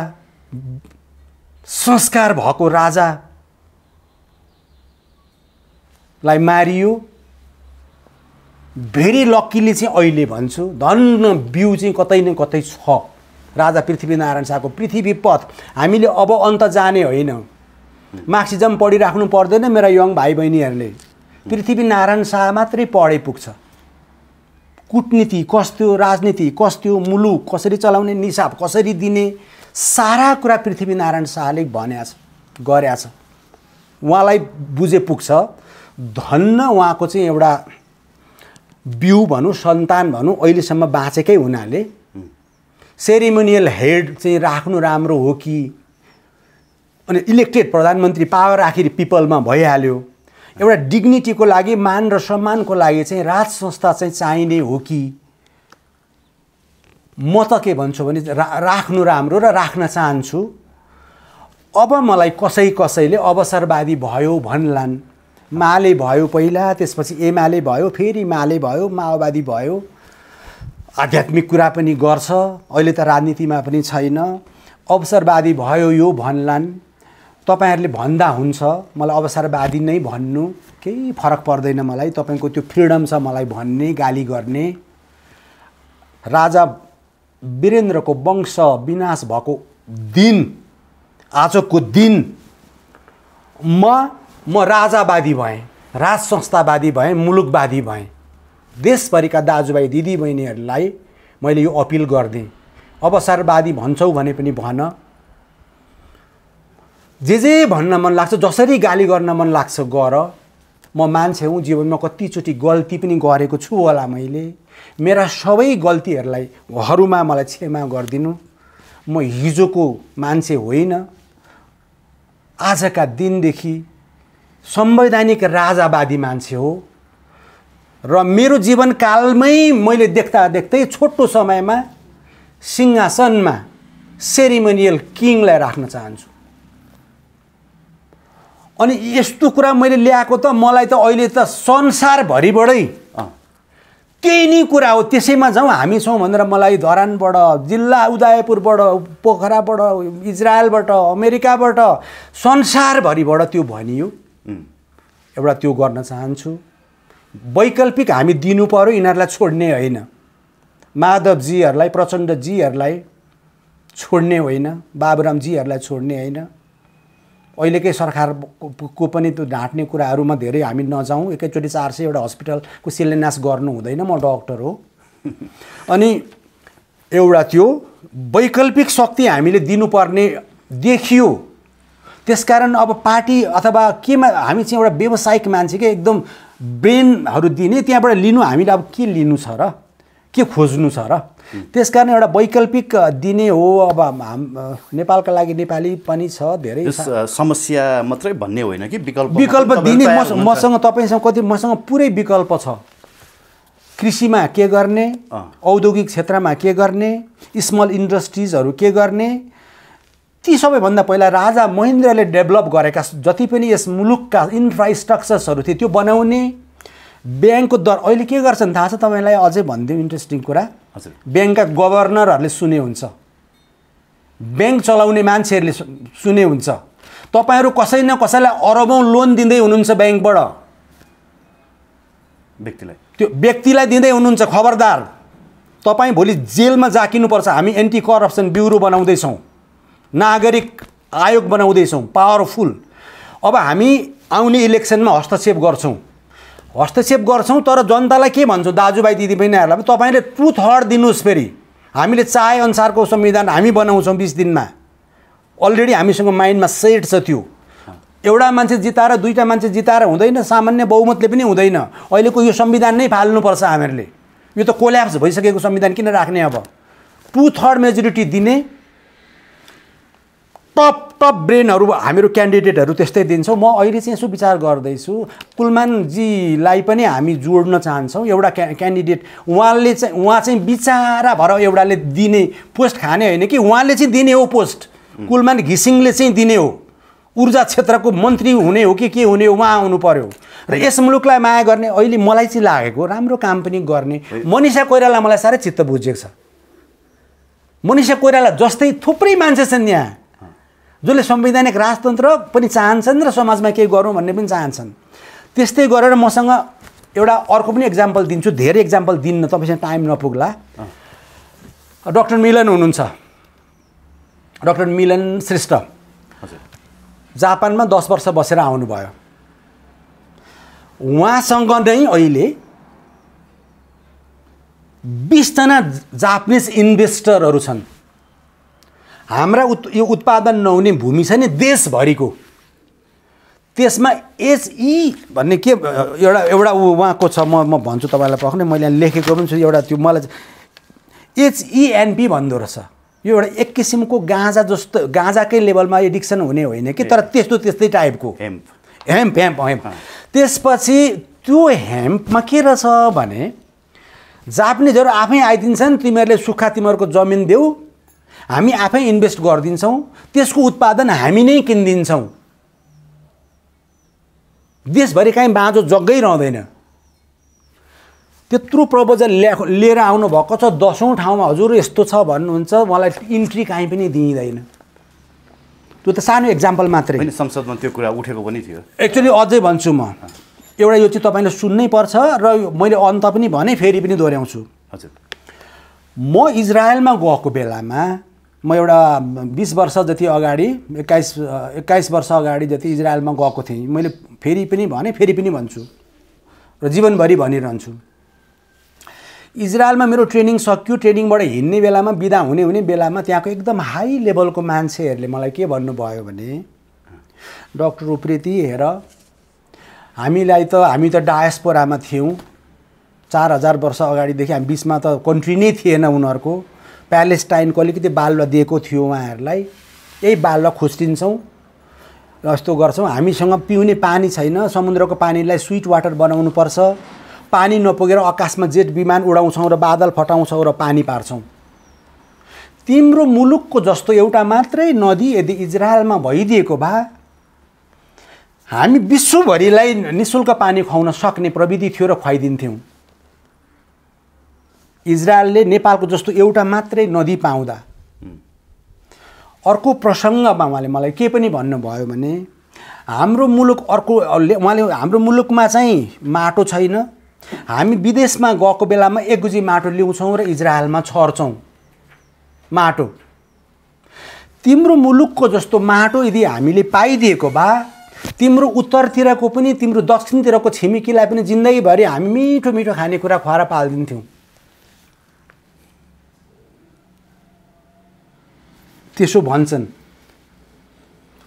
संस्कार भएको राजालाई मारियो भेरी लक्कीले चाहिँ अहिले भन्छु धन बिउ चाहिँ कतै न कतै छ राजा पृथ्वीनारायण शाहको पृथ्वी पथ हामीले अब अन्त जाने होइन मार्क्सिजम पढिराख्नु पर्दैन मेरा यङ भाइ बहिनीहरूले पृथ्वीनारायण शाह मात्रै पढे पुग्छ कुटनीति कस्तो राजनीति कस्तो मुलुक कसरी चलाउने निसाब कसरी दिने सारा कुरा पृथ्वीनारायण शाहले भन्या छ गरे छ उहाँलाई बुझे पुग्छ धन्न उहाँको चाहिँ एउटा बिउ भनौँ सन्तान भनौँ अहिलेसम्म बाँचेकै हुनाले सेरिमोनियल हेड चाहिँ राख्नु राम्रो हो कि अनि इलेक्टेड प्रधानमन्त्री पावर आखिर पिपलमा भइहाल्यो एउटा डिग्निटीको लागि मान र सम्मानको लागि चाहिँ राज संस्था चाहिँ चाहिने हो कि म त के भन्छु भने रा राख्नु राम्रो र राख्न चाहन्छु अब मलाई कसै कसैले अवसरवादी भयो भन्लान् माले भयो पहिला त्यसपछि एमाले भयो फेरि माले भयो माओवादी भयो आध्यात्मिक कुरा पनि गर्छ अहिले त राजनीतिमा पनि छैन अवसरवादी भयो यो भन्लान् तपाईँहरूले भन्दा हुन्छ मलाई अवसरवादी नै भन्नु केही फरक पर्दैन मलाई तपाईँको त्यो फ्रिडम छ मलाई भन्ने गाली गर्ने राजा वीरेन्द्रको वंश विनाश भएको दिन आजको दिन म म राजावादी भएँ राज संस्थावादी भएँ मुलुकवादी भएँ देशभरिका दाजुभाइ दिदीबहिनीहरूलाई मैले यो अपिल गरिदिएँ अवसरवादी भन्छौ भने पनि भन जे जे भन्न मन लाग्छ जसरी गाली गर्न मन लाग्छ गर म मान्छे हुँ जीवनमा कतिचोटि गल्ती पनि गरेको छु होला मैले मेरा सबै गल्तीहरूलाई हरूमा मलाई क्षमा गरिदिनु म हिजोको मान्छे होइन आजका दिनदेखि संवैधानिक राजावादी मान्छे हो र मेरो जीवनकालमै मैले देख्दा देख्दै छोटो समयमा सिंहासनमा सेरिमोनियल किङलाई राख्न चाहन्छु अनि यस्तो कुरा मैले ल्याएको त मलाई त अहिले त संसारभरिबाटै केही नै कुरा हो त्यसैमा जाउँ हामी छौँ भनेर मलाई धरानबाट जिल्ला उदयपुरबाट पोखराबाट इजरायलबाट अमेरिकाबाट संसारभरिबाट त्यो भनियो एउटा त्यो गर्न चाहन्छु वैकल्पिक हामी दिनु पऱ्यो यिनीहरूलाई छोड्ने होइन माधवजीहरूलाई प्रचण्डजीहरूलाई छोड्ने होइन बाबुरामजीहरूलाई छोड्ने होइन अहिलेकै सरकारको पनि त्यो ढाँट्ने कुराहरूमा धेरै हामी नजाउँ एकैचोटि चार सय एउटा हस्पिटलको शिलान्यास गर्नु हुँदैन म डक्टर हो [laughs] अनि एउटा त्यो वैकल्पिक शक्ति हामीले दिनुपर्ने देखियो त्यसकारण अब पार्टी अथवा केमा हामी चाहिँ एउटा व्यावसायिक मान्छे के एकदम ब्रेनहरू दिने त्यहाँबाट लिनु हामीले अब के लिनु छ र के खोज्नु छ र त्यस कारण एउटा वैकल्पिक दिने हो अब हाम नेपालका लागि नेपाली पनि छ धेरै समस्या मात्रै भन्ने होइन कि विकल्प विकल्प दिने मसँग तपाईँसँग कति मसँग पुरै विकल्प छ कृषिमा के गर्ने औद्योगिक क्षेत्रमा के गर्ने स्मल इन्डस्ट्रिजहरू के गर्ने ती सबैभन्दा पहिला राजा महेन्द्रले डेभलप गरेका जति पनि यस मुलुकका इन्फ्रास्ट्रक्चर्सहरू थिए त्यो बनाउने ब्याङ्कको दर अहिले के गर्छन् थाहा छ तपाईँलाई अझै भनिदिउँ इन्ट्रेस्टिङ कुरा हजुर ब्याङ्कका गभर्नरहरूले सुने हुन्छ ब्याङ्क चलाउने मान्छेहरूले सुने हुन्छ तपाईँहरू कसै न कसैलाई अरबौँ लोन दिँदै हुनुहुन्छ ब्याङ्कबाट व्यक्तिलाई त्यो व्यक्तिलाई दिँदै हुनुहुन्छ खबरदार तपाईँ भोलि जेलमा जाकिनुपर्छ हामी एन्टी करप्सन ब्युरो बनाउँदैछौँ नागरिक आयोग बनाउँदैछौँ पावरफुल अब हामी आउने इलेक्सनमा हस्तक्षेप गर्छौँ हस्तक्षेप गर्छौँ तर जनतालाई के भन्छौँ दाजुभाइ दिदीबहिनीहरूलाई तपाईँले टु थर्ड दिनुहोस् फेरि हामीले चाहेअनुसारको संविधान हामी बनाउँछौँ बिस दिनमा अलरेडी हामीसँग माइन्डमा सेट छ त्यो एउटा मान्छे जिताएर दुईवटा मान्छे जिताएर हुँदैन सामान्य बहुमतले पनि हुँदैन अहिलेको यो संविधान नै फाल्नुपर्छ हामीहरूले यो त कोल्याप्स भइसकेको संविधान किन राख्ने अब टु थर्ड मेजोरिटी दिने टप टप ब्रेनहरू हामीहरू क्यान्डिडेटहरू त्यस्तै दिन्छौँ म अहिले चाहिँ यसो विचार गर्दैछु कुलमानजीलाई पनि हामी जोड्न चाहन्छौँ एउटा क्या क्यान्डिडेट उहाँले चाहिँ उहाँ चाहिँ बिचारा भएर एउटाले दिने पोस्ट खाने होइन कि उहाँले चाहिँ दिने हो पोस्ट कुलमान घिसिङले चाहिँ दिने हो ऊर्जा क्षेत्रको मन्त्री हुने हो कि के हुने हो उहाँ आउनु पर्यो र यस मुलुकलाई माया गर्ने अहिले मलाई चाहिँ लागेको राम्रो काम पनि गर्ने मनिषा कोइराला मलाई साह्रै चित्त बुझेको छ मनिषा कोइराला जस्तै थुप्रै मान्छे छन् यहाँ जसले संवैधानिक राजतन्त्र पनि चाहन्छन् र समाजमा केही गरौँ भन्ने पनि चाहन्छन् त्यस्तै गरेर मसँग एउटा अर्को पनि एक्जाम्पल दिन्छु धेरै एक्जाम्पल दिन्न तपाईँसँग टाइम नपुग्ला डक्टर मिलन हुनुहुन्छ डक्टर मिलन श्रेष्ठ जापानमा दस वर्ष बसेर आउनुभयो उहाँसँग नै अहिले बिसजना जापानिज इन्भेस्टरहरू छन् हाम्रा उत् यो उत्पादन नहुने भूमि छ नि देशभरिको त्यसमा एचई भन्ने के एउटा एउटा ऊ उहाँको छ म म भन्छु तपाईँलाई पक्ने मैले लेखेको पनि छु एउटा त्यो मलाई एचइएनपी भन्दो रहेछ यो एउटा एक किसिमको गाँजा जस्तो गाँजाकै लेभलमा एडिक्सन हुने होइन कि तर त्यस्तो त्यस्तै टाइपको हेम्प हेम्प हेम्प हेम्प त्यसपछि त्यो हेम्पमा के रहेछ भने जापानिजहरू आफै आइदिन्छन् तिमीहरूले सुक्खा तिमीहरूको जमिन देऊ हामी आफै इन्भेस्ट गरिदिन्छौँ त्यसको उत्पादन हामी नै किनिदिन्छौँ देशभरि काहीँ बाँझो जग्गै रहँदैन त्यत्रो प्रपोजल ल्या लिएर आउनुभएको छ दसौँ ठाउँमा हजुर यस्तो छ भन्नुहुन्छ मलाई इन्ट्री काहीँ पनि दिइँदैन त्यो त सानो एक्जाम्पल मात्रै संसदमा त्यो कुरा उठेको पनि थियो एक्चुअली अझै भन्छु म एउटा यो चाहिँ तपाईँले सुन्नै पर्छ र मैले अन्त पनि भने फेरि पनि दोहोऱ्याउँछु हजुर म इजरायलमा गएको बेलामा म एउटा बिस वर्ष जति अगाडि एक्काइस एक्काइस वर्ष अगाडि जति इजरायलमा गएको थिएँ मैले फेरि पनि भने फेरि पनि भन्छु र जीवनभरि भनिरहन्छु इजरायलमा मेरो ट्रेनिङ सक्यो ट्रेनिङबाट हिँड्ने बेलामा बिदा हुने हुने बेलामा त्यहाँको एकदम हाई लेभलको मान्छेहरूले मलाई के भन्नुभयो भने डक्टर उप्रेती हेर हामीलाई त हामी त डायसपोरामा थियौँ चार हजार वर्ष अगाडिदेखि हामी बिचमा त कन्ट्री नै थिएन उनीहरूको प्यालेस्टाइनको अलिकति बालुवा दिएको थियो उहाँहरूलाई यही बालुवा खुस्टिन्छौँ यस्तो गर्छौँ हामीसँग पिउने पानी छैन समुद्रको पानीलाई स्विट वाटर बनाउनुपर्छ पानी नपुगेर आकाशमा जेट विमान उडाउँछौँ र बादल फटाउँछौँ र पानी पार्छौँ तिम्रो मुलुकको जस्तो एउटा मात्रै नदी यदि इजरायलमा भइदिएको भए हामी विश्वभरिलाई निशुल्क पानी खुवाउन सक्ने प्रविधि थियो र खुवाइदिन्थ्यौँ इजरायलले नेपालको जस्तो एउटा मात्रै नदी पाउँदा अर्को प्रसङ्गमा उहाँले मलाई के पनि भन्नुभयो भने हाम्रो मुलुक अर्को उहाँले हाम्रो मुलुकमा चाहिँ माटो छैन हामी विदेशमा गएको बेलामा एक गुजी माटो ल्याउँछौँ र इजरायलमा छर्छौँ माटो तिम्रो मुलुकको जस्तो माटो यदि हामीले पाइदिएको भए तिम्रो उत्तरतिरको पनि तिम्रो दक्षिणतिरको छिमेकीलाई पनि जिन्दगीभरि हामी मिठो मिठो खानेकुरा खुवाएर पालिदिन्थ्यौँ त्यसो भन्छन्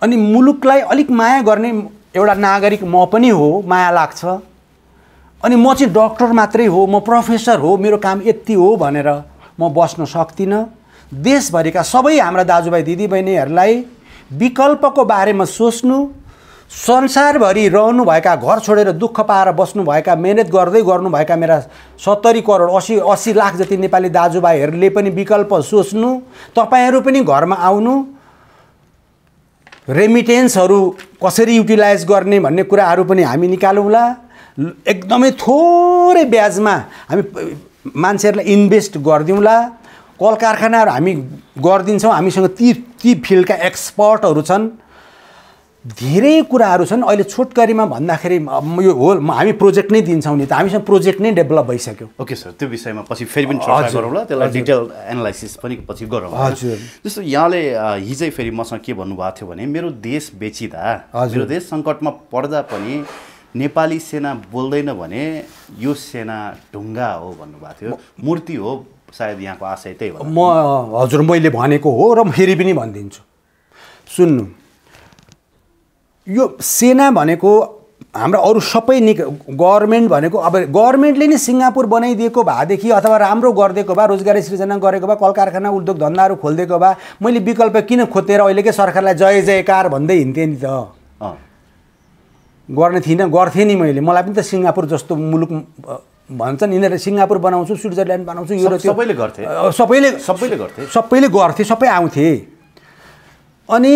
अनि मुलुकलाई अलिक माया गर्ने एउटा नागरिक म पनि हो माया लाग्छ अनि म चाहिँ डक्टर मात्रै हो म प्रोफेसर हो मेरो काम यति हो भनेर म बस्न सक्दिनँ देशभरिका सबै हाम्रा दाजुभाइ दिदीबहिनीहरूलाई विकल्पको बारेमा सोच्नु संसारभरि रहनुभएका घर छोडेर दुःख पाएर बस्नुभएका मेहनत गर्दै गर्नुभएका मेरा सत्तरी करोड असी असी लाख जति नेपाली दाजुभाइहरूले पनि विकल्प सोच्नु तपाईँहरू पनि घरमा आउनु रेमिटेन्सहरू कसरी युटिलाइज गर्ने भन्ने कुराहरू पनि हामी निकालौँला एकदमै थोरै ब्याजमा हामी मान्छेहरूलाई इन्भेस्ट गरिदिउँला कल कारखानाहरू हामी गरिदिन्छौँ हामीसँग ती ती फिल्डका एक्सपर्टहरू छन् धेरै कुराहरू छन् अहिले छोटकरीमा भन्दाखेरि यो हो हामी प्रोजेक्ट नै दिन्छौँ नि त हामीसँग प्रोजेक्ट नै डेभलप भइसक्यो ओके सर त्यो विषयमा पछि फेरि पनि चर्चा गरौँ त्यसलाई डिटेल एनालाइसिस पनि पछि गरौँ हजुर जस्तो यहाँले हिजै फेरि मसँग के भन्नुभएको थियो भने मेरो देश बेचिँदा मेरो देश सङ्कटमा पर्दा पनि नेपाली सेना बोल्दैन भने यो सेना ढुङ्गा हो भन्नुभएको थियो मूर्ति हो सायद यहाँको आशय त्यही हो म हजुर मैले भनेको हो र फेरि पनि भनिदिन्छु सुन्नु यो सेना भनेको हाम्रो अरू सबै निक गभर्मेन्ट भनेको अब गभर्मेन्टले नै सिङ्गापुर बनाइदिएको भएदेखि अथवा राम्रो गरिदिएको भए रोजगारी सृजना गरेको भए कल कारखाना उद्योग धन्दाहरू खोलिदिएको भए मैले विकल्प किन खोतेर अहिलेकै सरकारलाई जय जयकार भन्दै हिँड्थेँ नि त गर्ने थिइनँ गर्थेँ नि मैले मलाई पनि त सिङ्गापुर जस्तो मुलुक भन्छन् यिनीहरू सिङ्गापुर बनाउँछु स्विजरल्यान्ड बनाउँछु युरोप सबैले गर्थे सबैले सबैले गर्थे सबैले गर्थे सबै आउँथे अनि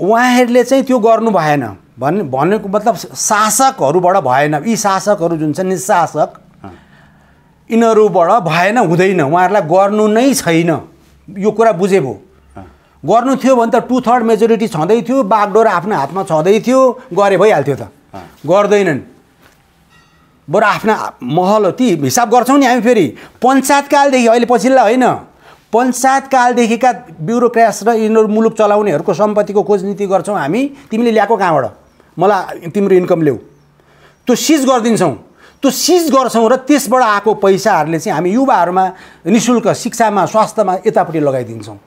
उहाँहरूले चाहिँ त्यो गर्नु भएन भन्ने भनेको मतलब शासकहरूबाट भएन यी शासकहरू जुन छन् निशासक यिनीहरूबाट भएन हुँदैन उहाँहरूलाई गर्नु नै छैन यो कुरा बुझे भयो गर्नु थियो भने त टु थर्ड मेजोरिटी छँदै थियो बागडोर आफ्नो हातमा छँदै थियो गरे भइहाल्थ्यो त गर्दैनन् बरु आफ्ना महल ती हिसाब गर्छौँ नि हामी फेरि पञ्चायतकालदेखि अहिले पछिल्ला होइन पञ्चायत कालदेखिका ब्युरोक्राट्स र यिनीहरू मुलुक चलाउनेहरूको सम्पत्तिको खोजनीति गर्छौँ हामी तिमीले ल्याएको कहाँबाट मलाई तिम्रो इन्कम ल्याऊ त्यो सिज गरिदिन्छौँ त्यो सिज गर्छौँ र त्यसबाट आएको पैसाहरूले चाहिँ हामी युवाहरूमा नि शुल्क शिक्षामा स्वास्थ्यमा यतापट्टि लगाइदिन्छौँ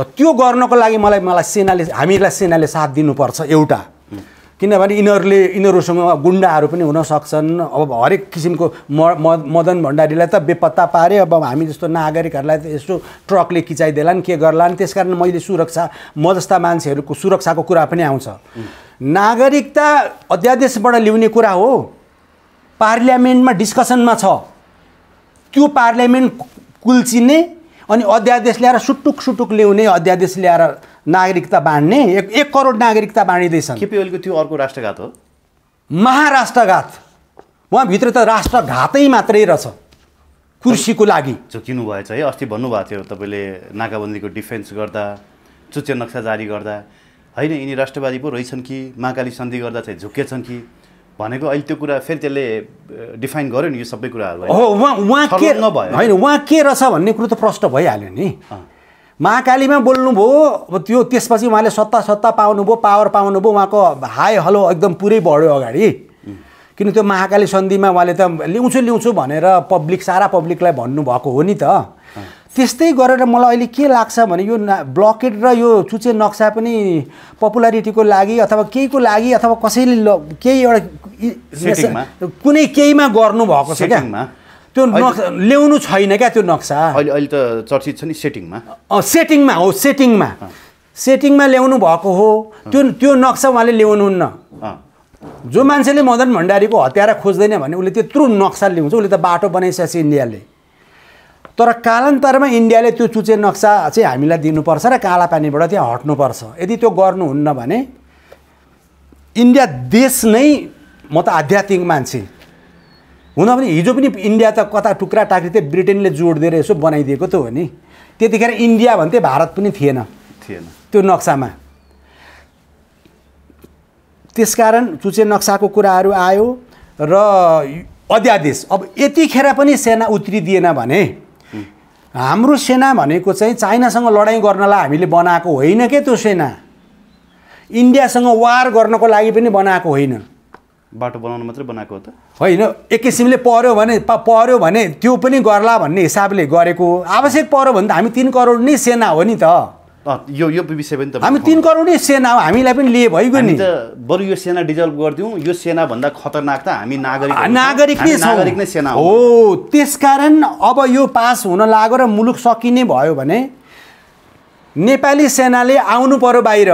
र त्यो गर्नको लागि मलाई मलाई सेनाले हामीलाई सेनाले साथ दिनुपर्छ एउटा किनभने यिनीहरूले यिनीहरूसँग गुन्डाहरू पनि हुन सक्छन् अब हरेक किसिमको म मदन भण्डारीलाई त बेपत्ता पारे अब हामी जस्तो नागरिकहरूलाई त यसो ट्रकले किचाइदेलान् के गर्लान् त्यस कारण मैले सुरक्षा म जस्ता मान्छेहरूको सुरक्षाको कुरा पनि आउँछ नागरिकता अध्यादेशबाट ल्याउने कुरा हो पार्लियामेन्टमा डिस्कसनमा छ त्यो पार्लियामेन्ट कुल्चिने अनि अध्यादेश ल्याएर सुटुक सुटुक ल्याउने अध्यादेश ल्याएर नागरिकता बाँड्ने एक एक करोड नागरिकता केपी ओलीको त्यो अर्को राष्ट्रघात हो महाराष्ट्रघात उहाँभित्र त राष्ट्रघातै मात्रै रहेछ कुर्सीको लागि झुकिनु भएछ है अस्ति भन्नुभएको थियो तपाईँले नाकाबन्दीको डिफेन्स गर्दा चुच्चे नक्सा जारी गर्दा होइन यिनी राष्ट्रवादी पो रहेछन् कि महाकाली सन्धि गर्दा चाहिँ झुकेछन् कि भनेको अहिले त्यो कुरा फेरि त्यसले डिफाइन गर्यो नि यो सबै कुराहरूलाई होइन उहाँ के रहेछ भन्ने कुरो त प्रष्ट भइहाल्यो नि महाकालीमा बोल्नुभयो अब त्यो त्यसपछि उहाँले सत्ता सत्ता पाउनुभयो पावर पाउनुभयो उहाँको हाई हलो एकदम पुरै बढ्यो अगाडि किन त्यो महाकाली सन्धिमा उहाँले त ल्याउँछु ल्याउँछु भनेर पब्लिक सारा पब्लिकलाई भन्नुभएको हो नि त त्यस्तै गरेर मलाई अहिले के लाग्छ भने यो ब्लकेट र यो चुचे नक्सा पनि पपुलारिटीको लागि अथवा केहीको लागि अथवा कसैले केही एउटा कुनै केहीमा गर्नुभएको छ क्या त्यो नक्सा ल्याउनु छैन क्या त्यो नक्सा अहिले अहिले त चर्चित छ नि सेटिङमा सेटिङमा हो सेटिङमा सेटिङमा ल्याउनु भएको हो त्यो त्यो नक्सा उहाँले ल्याउनुहुन्न जो मान्छेले मदन भण्डारीको हत्यारा खोज्दैन भने उसले त्यत्रो नक्सा ल्याउँछ उसले त बाटो बनाइसकेछ इन्डियाले तर कालान्तरमा इन्डियाले त्यो चुचे नक्सा चाहिँ हामीलाई दिनुपर्छ र कालापानीबाट त्यहाँ हट्नुपर्छ यदि त्यो गर्नुहुन्न भने इन्डिया देश नै म त आध्यात्मिक मान्छे हुन भने हिजो पनि इन्डिया त कता टुक्रा टाक्री थिए ब्रिटेनले जोड दिएर यसो बनाइदिएको त हो नि त्यतिखेर इन्डिया भन्थे भारत पनि थिएन थिएन त्यो नक्सामा त्यसकारण चुचे नक्साको कुराहरू आयो र अध्यादेश अब यतिखेर पनि सेना उत्रिदिएन भने हाम्रो सेना भनेको चाहिँ चाइनासँग लडाइँ गर्नलाई हामीले बनाएको होइन के त्यो सेना इन्डियासँग वार गर्नको लागि पनि बनाएको होइन बाटो बनाउनु मात्रै बनाएको हो त होइन एक किसिमले पर्यो भने पर्यो भने त्यो पनि गर्ला भन्ने हिसाबले गरेको आवश्यक पर्यो भने त हामी तिन करोड नै सेना हो नि त यो यो विषय पनि त हामी तिन करोड नै सेना हो हामीलाई पनि लिए भइगयो नि त बरु यो सेना डिजल्भ गरिदिउँ यो सेना भन्दा खतरनाक त हामी नागरिक नागरिक नै नागरिक नै सेना हो त्यसकारण अब यो पास हुन लाग्यो र मुलुक सकिने भयो भने नेपाली सेनाले आउनु पर्यो बाहिर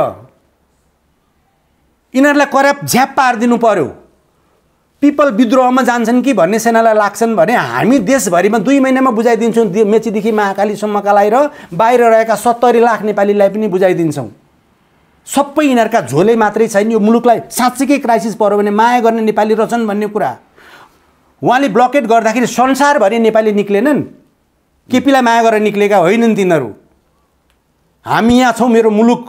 यिनीहरूलाई कराप झ्याप पारिदिनु पर्यो पिपल विद्रोहमा जान्छन् कि भन्ने सेनालाई लाग्छन् भने हामी देशभरिमा दुई महिनामा बुझाइदिन्छौँ मेचीदेखि महाकालीसम्मकालाई र बाहिर रहेका सत्तरी लाख नेपालीलाई पनि बुझाइदिन्छौँ सबै यिनीहरूका झोले मात्रै छैन यो मुलुकलाई साँच्चीकै क्राइसिस पऱ्यो भने माया गर्ने नेपाली रहेछन् भन्ने कुरा उहाँले ब्लकेट गर्दाखेरि संसारभरि नेपाली निक्लेनन् केपीलाई माया गरेर निक्लेका होइनन् तिनीहरू हामी यहाँ छौँ मेरो मुलुक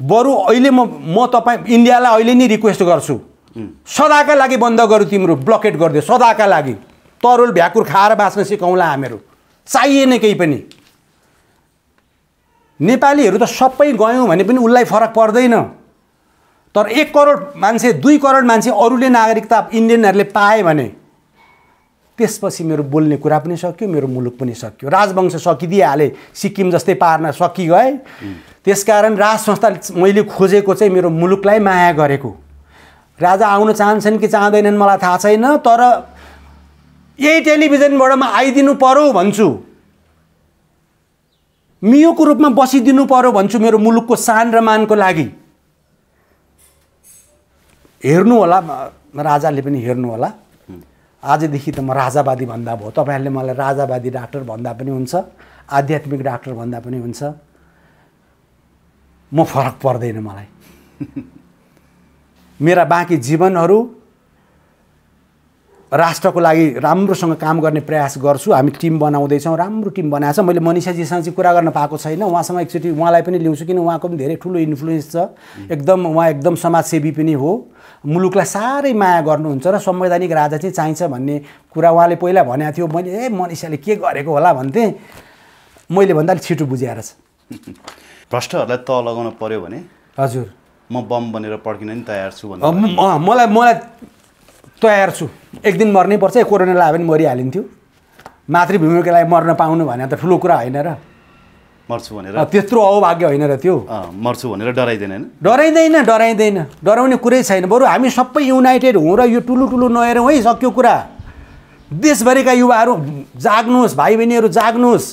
बरु अहिले म म तपाईँ इन्डियालाई अहिले नै रिक्वेस्ट गर्छु सदाका लागि बन्द गरौँ तिम्रो ब्लकेट गरिदियो सदाका लागि तरुल भ्याकुर खाएर बाँच्न सिकाउँला हामीहरू चाहिएन केही पनि नेपालीहरू त सबै गयौँ भने पनि उसलाई फरक पर्दैन तर एक करोड मान्छे दुई करोड मान्छे अरूले नागरिकता इन्डियनहरूले पाए भने त्यसपछि मेरो बोल्ने कुरा पनि सक्यो मेरो मुलुक पनि सक्यो राजवंश सकिदिइहालेँ सिक्किम जस्तै पार्न सकि गए त्यसकारण राज संस्था मैले खोजेको चाहिँ मेरो मुलुकलाई माया गरेको राजा आउन चाहन्छन् कि चाहँदैनन् मलाई थाहा छैन तर यही टेलिभिजनबाट म आइदिनु पर्यो भन्छु मियोको रूपमा बसिदिनु पर्यो भन्छु मेरो मुलुकको सान र मानको लागि हेर्नु होला राजाले पनि हेर्नु होला आजदेखि त म राजावादी भन्दा भयो तपाईँहरूले मलाई राजावादी डाक्टर भन्दा पनि हुन्छ आध्यात्मिक डाक्टर भन्दा पनि हुन्छ म फरक पर्दैन मलाई [laughs] मेरा बाँकी जीवनहरू राष्ट्रको लागि राम्रोसँग काम गर्ने प्रयास गर्छु हामी टिम बनाउँदैछौँ राम्रो टिम बनाएको छ मैले मनिषाजीसँग चाहिँ कुरा गर्न पाएको छैन उहाँसँग एकचोटि उहाँलाई पनि ल्याउँछु किन उहाँको पनि धेरै ठुलो इन्फ्लुएन्स छ एकदम उहाँ एकदम समाजसेवी पनि हो मुलुकलाई साह्रै माया गर्नुहुन्छ र संवैधानिक राजा चाहिँ चाहिन्छ भन्ने कुरा उहाँले पहिला भनेको थियो मैले ए मनिषाले के गरेको होला भन्थेँ मैले भन्दा अलिक छिटो बुझाएर छ भ्रष्टहरूलाई त लगाउन पऱ्यो भने हजुर म बम बनेर पड्किन नि तयार छु मलाई मलाई तयार छु एक दिन मर्नै पर्छ कोरोना लाग्यो भने मरिहालिन्थ्यो मातृभूमिको लागि मर्न पाउनु भने त ठुलो कुरा होइन र मर्छु भनेर त्यत्रो अभाग्य होइन र त्यो मर्छु भनेर डराइँदैन डराइँदैन डराइँदैन डराउने कुरै छैन बरु हामी सबै युनाइटेड हौँ र यो टुलु टुलु नहेरौँ है सक्यो कुरा देशभरिका युवाहरू जाग्नुहोस् भाइ बहिनीहरू जाग्नुहोस्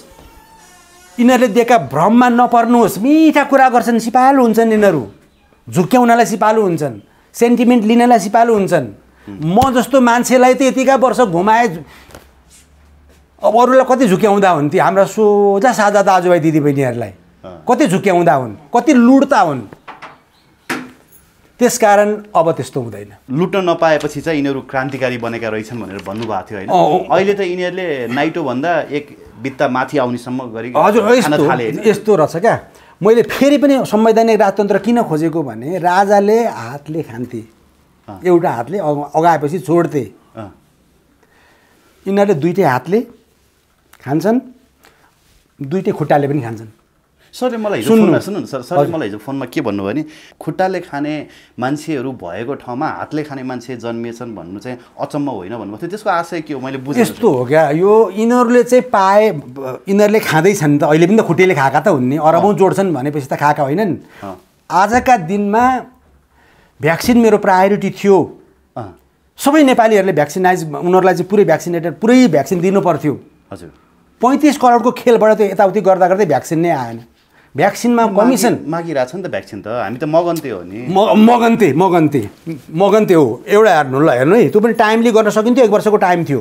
यिनीहरूले दिएका भ्रममा नपर्नुहोस् मिठा कुरा गर्छन् सिपालु हुन्छन् यिनीहरू झुक्क्याउनलाई सिपालु हुन्छन् सेन्टिमेन्ट लिनलाई सिपालु हुन्छन् म जस्तो मान्छेलाई त यतिका वर्ष घुमाए अब अरूलाई कति झुक्याउँदा हुन् ती हाम्रा सोझा साझा दाजुभाइ दिदीबहिनीहरूलाई कति झुक्याउँदा हुन् कति लुट्दा हुन् त्यसकारण अब त्यस्तो हुँदैन लुट्न नपाएपछि चाहिँ यिनीहरू क्रान्तिकारी बनेका रहेछन् भनेर भन्नुभएको थियो होइन अहिले त यिनीहरूले नाइटोभन्दा एक भित्ता माथि आउनेसम्म गरी हजुर यस्तो रहेछ क्या मैले फेरि पनि संवैधानिक राजतन्त्र किन खोजेको भने राजाले हातले खान्थे एउटा हातले अगाएपछि छोड्थे यिनीहरूले दुइटै हातले खान्छन् दुइटै खुट्टाले पनि खान्छन् सरले मलाई हिजो फोनमा सुन्नु सर सरले मलाई हिजो फोनमा के भन्नुभयो भने खुट्टाले खाने मान्छेहरू भएको ठाउँमा हातले खाने मान्छे जन्मिएछन् भन्नु चाहिँ अचम्म होइन भन्नुभएको थियो त्यसको आशय के हो मैले बुझेँ यस्तो हो क्या यो यिनीहरूले चाहिँ पाए यिनीहरूले खाँदैछन् त अहिले पनि त खुट्टेले खाएका त हुन् नि अरबौँ जोड्छन् भनेपछि त खाएका होइनन् आजका दिनमा भ्याक्सिन मेरो प्रायोरिटी थियो सबै नेपालीहरूले भ्याक्सिनाइज उनीहरूलाई चाहिँ पुरै भ्याक्सिनेटेड पुरै भ्याक्सिन दिनु पर्थ्यो हजुर पैँतिस करोडको खेलबाट त्यो यताउति गर्दा गर्दै भ्याक्सिन नै आएन भ्याक्सिनमा कमिसन मागिरहेको छ नि त भ्याक्सिन त हामी त मगन्ते हो नि म मगन्ते मगन्ते मगन्ते हो एउटा हेर्नु ल हेर्नु है त्यो पनि टाइमली गर्न सकिन्थ्यो एक वर्षको टाइम थियो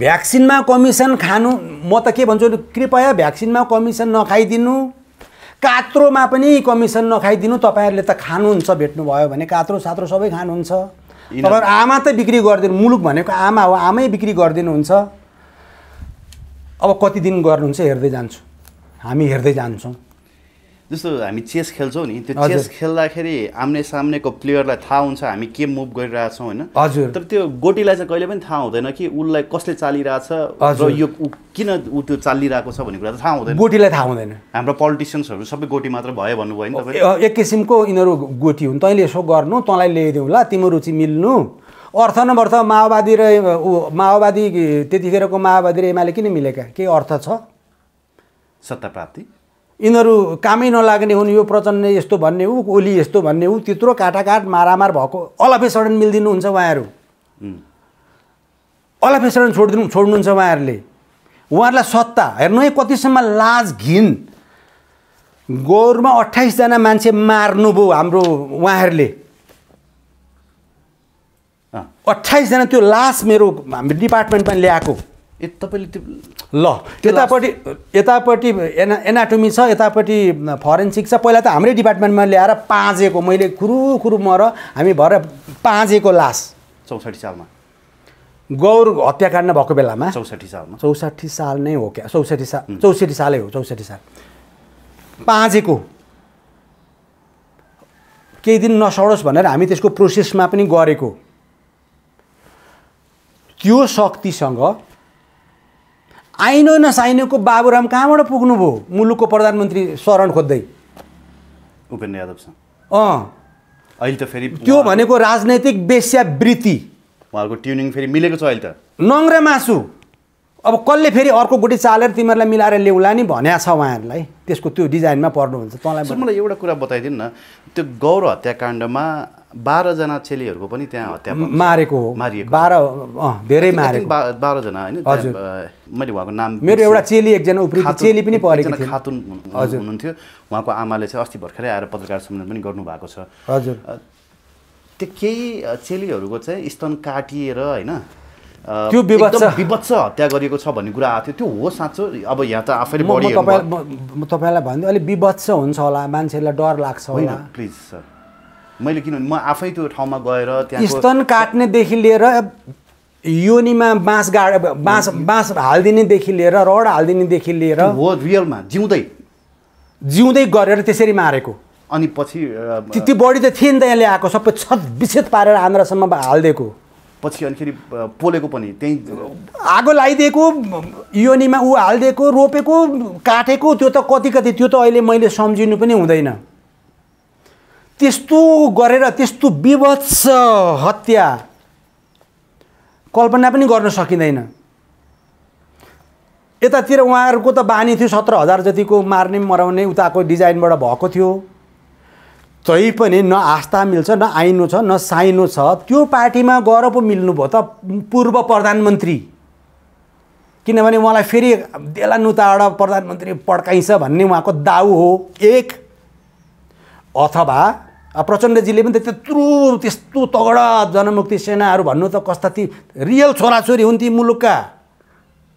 भ्याक्सिनमा कमिसन खानु म त के भन्छु कृपया भ्याक्सिनमा कमिसन नखाइदिनु कात्रोमा पनि कमिसन नखाइदिनु तपाईँहरूले त खानुहुन्छ भेट्नुभयो भने कात्रो सात्रो सबै खानुहुन्छ तपाईँहरू आमा त बिक्री गरिदिनु मुलुक भनेको आमा हो आमै बिक्री गरिदिनुहुन्छ अब कति दिन गर्नुहुन्छ हेर्दै जान्छु हामी हेर्दै जान्छौँ जस्तो हामी चेस खेल्छौँ नि त्यो चेस खेल्दाखेरि आम्ने सामनेको प्लेयरलाई थाहा हुन्छ हामी के मुभ गरिरहेछौँ होइन हजुर तर त्यो गोटीलाई चाहिँ कहिले पनि थाहा हुँदैन कि उसलाई कसले चालिरहेछ र यो किन ऊ त्यो चालिरहेको छ भन्ने कुरा त थाहा हुँदैन गोटीलाई थाहा हुँदैन हाम्रो पोलिटिसियन्सहरू सबै गोटी मात्र भयो भन्नुभयो नि तपाईँ एक किसिमको यिनीहरू गोटी हुन् तैँले यसो गर्नु तँलाई ल्याइदिउँला तिम्रो रुचि मिल्नु अर्थ नभर्थ माओवादी र माओवादी त्यतिखेरको माओवादी र एमाले किन मिलेका केही अर्थ छ सत्ता प्राप्ति यिनीहरू कामै नलाग्ने हुन् यो प्रचण्ड यस्तो भन्ने हो ओली यस्तो भन्ने हो त्यत्रो काटाकाट मारामार भएको अलफे सडन मिलिदिनुहुन्छ उहाँहरू अलफे सडन छोडिदिनु छोड्नुहुन्छ उहाँहरूले उहाँहरूलाई सत्ता हेर्नु है कतिसम्म लाज घिन गौरमा अठाइसजना मान्छे मार्नुभयो हाम्रो उहाँहरूले अट्ठाइसजना त्यो लास मेरो हाम्रो डिपार्टमेन्टमा ल्याएको ए तपाईँले त्यो ल यतापट्टि यतापट्टि एना एनाटोमी छ यतापट्टि फरेन्सिक छ पहिला त हाम्रै डिपार्टमेन्टमा ल्याएर पाँजेको मैले कुरु कुरु मर हामी भएर पाँजेको लास चौसठी सालमा गौर हत्याकाण्ड भएको बेलामा चौसठी सालमा चौसठी साल नै हो क्या चौसठी साल चौसठी सालै हो चौसठी साल पाँजेको केही दिन नसडोस् भनेर हामी त्यसको प्रोसेसमा पनि गरेको त्यो शक्तिसँग आइनो न साइनोको बाबुराम कहाँबाट पुग्नुभयो मुलुकको प्रधानमन्त्री शरण खोज्दै उपेन्द्र यादवसँग अँ अहिले त फेरि त्यो भनेको राजनैतिक बेस्यावृत्ति उहाँहरूको ट्युनिङ फेरि मिलेको छ अहिले त नङ्ग्रा मासु अब कसले फेरि अर्को गोटी चालेर तिमीहरूलाई मिलाएर ल्याउला नि भन्या छ उहाँहरूलाई त्यसको त्यो डिजाइनमा पर्नुहुन्छ तँलाई मलाई एउटा कुरा बताइदिनु न त्यो गौर हत्याकाण्डमा बाह्रजना चेलीहरूको पनि त्यहाँ हत्या मारेको हो मारिएको बाह्र धेरै मारेको बाह्रजना होइन हजुर मैले उहाँको नाम मेरो एउटा चेली एकजना उप्री चेली पनि परेको थियो खातुन हुनुहुन्थ्यो उहाँको आमाले चाहिँ अस्ति भर्खरै आएर पत्रकार सम्मेलन पनि गर्नुभएको छ हजुर त्यो केही चेलीहरूको चाहिँ स्तन काटिएर होइन त्यो विभत्स हत्या गरिएको छ भन्ने कुरा आएको थियो त्यो हो साँचो अब यहाँ त आफैले बढी म तपाईँलाई भन्दै अलिक विभत्स हुन्छ होला मान्छेहरूलाई डर लाग्छ होइन प्लिज सर मैले किनभने म आफै त्यो ठाउँमा गएर त्यहाँ स्तन काट्नेदेखि लिएर योनिमा बाँस गाड बाँस बाँस हालिदिनेदेखि लिएर रड हालिदिनेदेखि लिएर हो रियलमा जिउँदै जिउँदै गरेर त्यसरी मारेको अनि पछि त्यो बडी त थिएन त यसले आएको सबै छत विच्छेद पारेर आन्द्रासम्म हालिदिएको पछि अनिखेरि पोलेको पनि त्यही आगो लगाइदिएको योनीमा ऊ हालिदिएको रोपेको काटेको त्यो त कति कति त्यो त अहिले मैले सम्झिनु पनि हुँदैन त्यस्तो गरेर त्यस्तो विभत्स हत्या कल्पना पनि गर्न सकिँदैन यतातिर उहाँहरूको त बानी थियो सत्र हजार जतिको मार्ने मराउने उताको डिजाइनबाट भएको थियो तै पनि न आस्था मिल्छ न आइनो छ न साइनो छ त्यो पार्टीमा गएर पो मिल्नुभयो त पूर्व प्रधानमन्त्री किनभने उहाँलाई फेरि नुताबाट प्रधानमन्त्री पड्काइन्छ भन्ने उहाँको दाउ हो एक अथवा प्रचण्डजीले पनि त्यत्रो त्यस्तो तगडा जनमुक्ति सेनाहरू भन्नु त कस्ता ती रियल छोराछोरी हुन् ती मुलुकका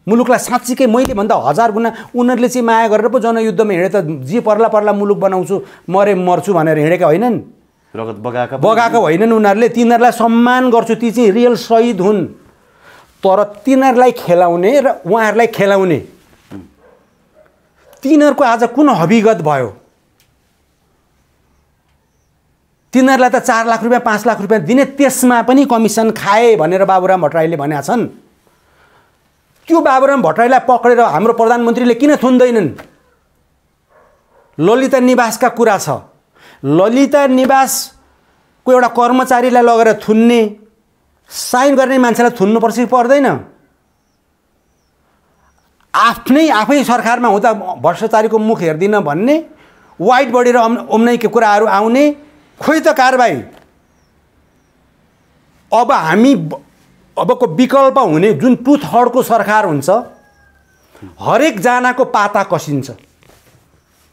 मुलुकलाई साँच्चीकै मैले भन्दा हजार गुणा उनीहरूले चाहिँ माया गरेर पो जनयुद्धमा हिँडे त जे पर्ला पर्ला मुलुक बनाउँछु मरे मर्छु भनेर हिँडेका होइनन् रगत बगाएको होइनन् उनीहरूले तिनीहरूलाई सम्मान गर्छु ती चाहिँ रियल सहिद हुन् तर तिनीहरूलाई खेलाउने र उहाँहरूलाई खेलाउने तिनीहरूको आज कुन हविगत भयो तिनीहरूलाई त चार लाख रुपियाँ पाँच लाख रुपियाँ दिने त्यसमा पनि कमिसन खाए भनेर बाबुराम भट्टराईले भनेका छन् त्यो बाबुराम भट्टराईलाई पक्रेर हाम्रो प्रधानमन्त्रीले किन थुन्दैनन् ललिता निवासका कुरा छ ललिता निवासको एउटा कर्मचारीलाई लगेर थुन्ने साइन गर्ने मान्छेलाई थुन्नुपर्छ कि पर्दैन आफ्नै आफै सरकारमा हुँदा भ्रष्टाचारीको मुख हेर्दिनँ भन्ने वाइट बडी र उम्नाइको कुराहरू आउने खोइ त कारबाही अब हामी अबको विकल्प हुने जुन टु थर्डको सरकार हुन्छ हरेकजनाको पाता कसिन्छ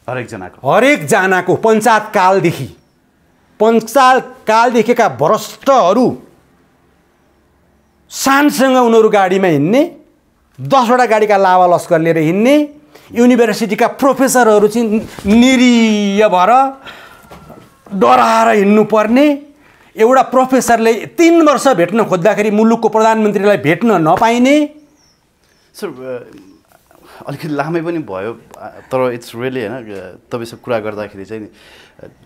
हरेकजनाको हरेकजनाको पञ्चायतकालदेखि पञ्चायतकालदेखिका भ्रष्टहरू सानसँग उनीहरू गाडीमा हिँड्ने दसवटा गाडीका लावा लस्कर लिएर हिँड्ने युनिभर्सिटीका प्रोफेसरहरू चाहिँ निरीय भएर डराएर हिँड्नुपर्ने एउटा प्रोफेसरले तिन वर्ष भेट्न खोज्दाखेरि मुलुकको प्रधानमन्त्रीलाई भेट्न नपाइने सर अलिकति लामै पनि भयो तर इट्स रियली होइन तपाईँसँग कुरा गर्दाखेरि चाहिँ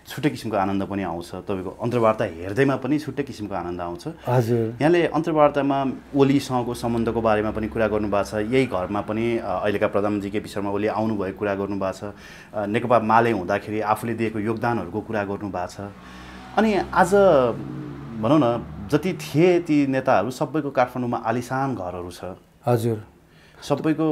छुट्टै किसिमको आनन्द पनि आउँछ तपाईँको अन्तर्वार्ता हेर्दैमा पनि छुट्टै किसिमको आनन्द आउँछ हजुर यहाँले अन्तर्वार्तामा ओलीसँगको सम्बन्धको बारेमा पनि कुरा गर्नुभएको छ यही घरमा पनि अहिलेका प्रधानमन्त्री केपी शर्मा ओली आउनुभएको कुरा गर्नुभएको छ नेकपा माले हुँदाखेरि आफूले दिएको योगदानहरूको कुरा गर्नुभएको छ अनि आज भनौँ न जति थिए ती नेताहरू सबैको काठमाडौँमा आलिसान घरहरू छ हजुर सबैको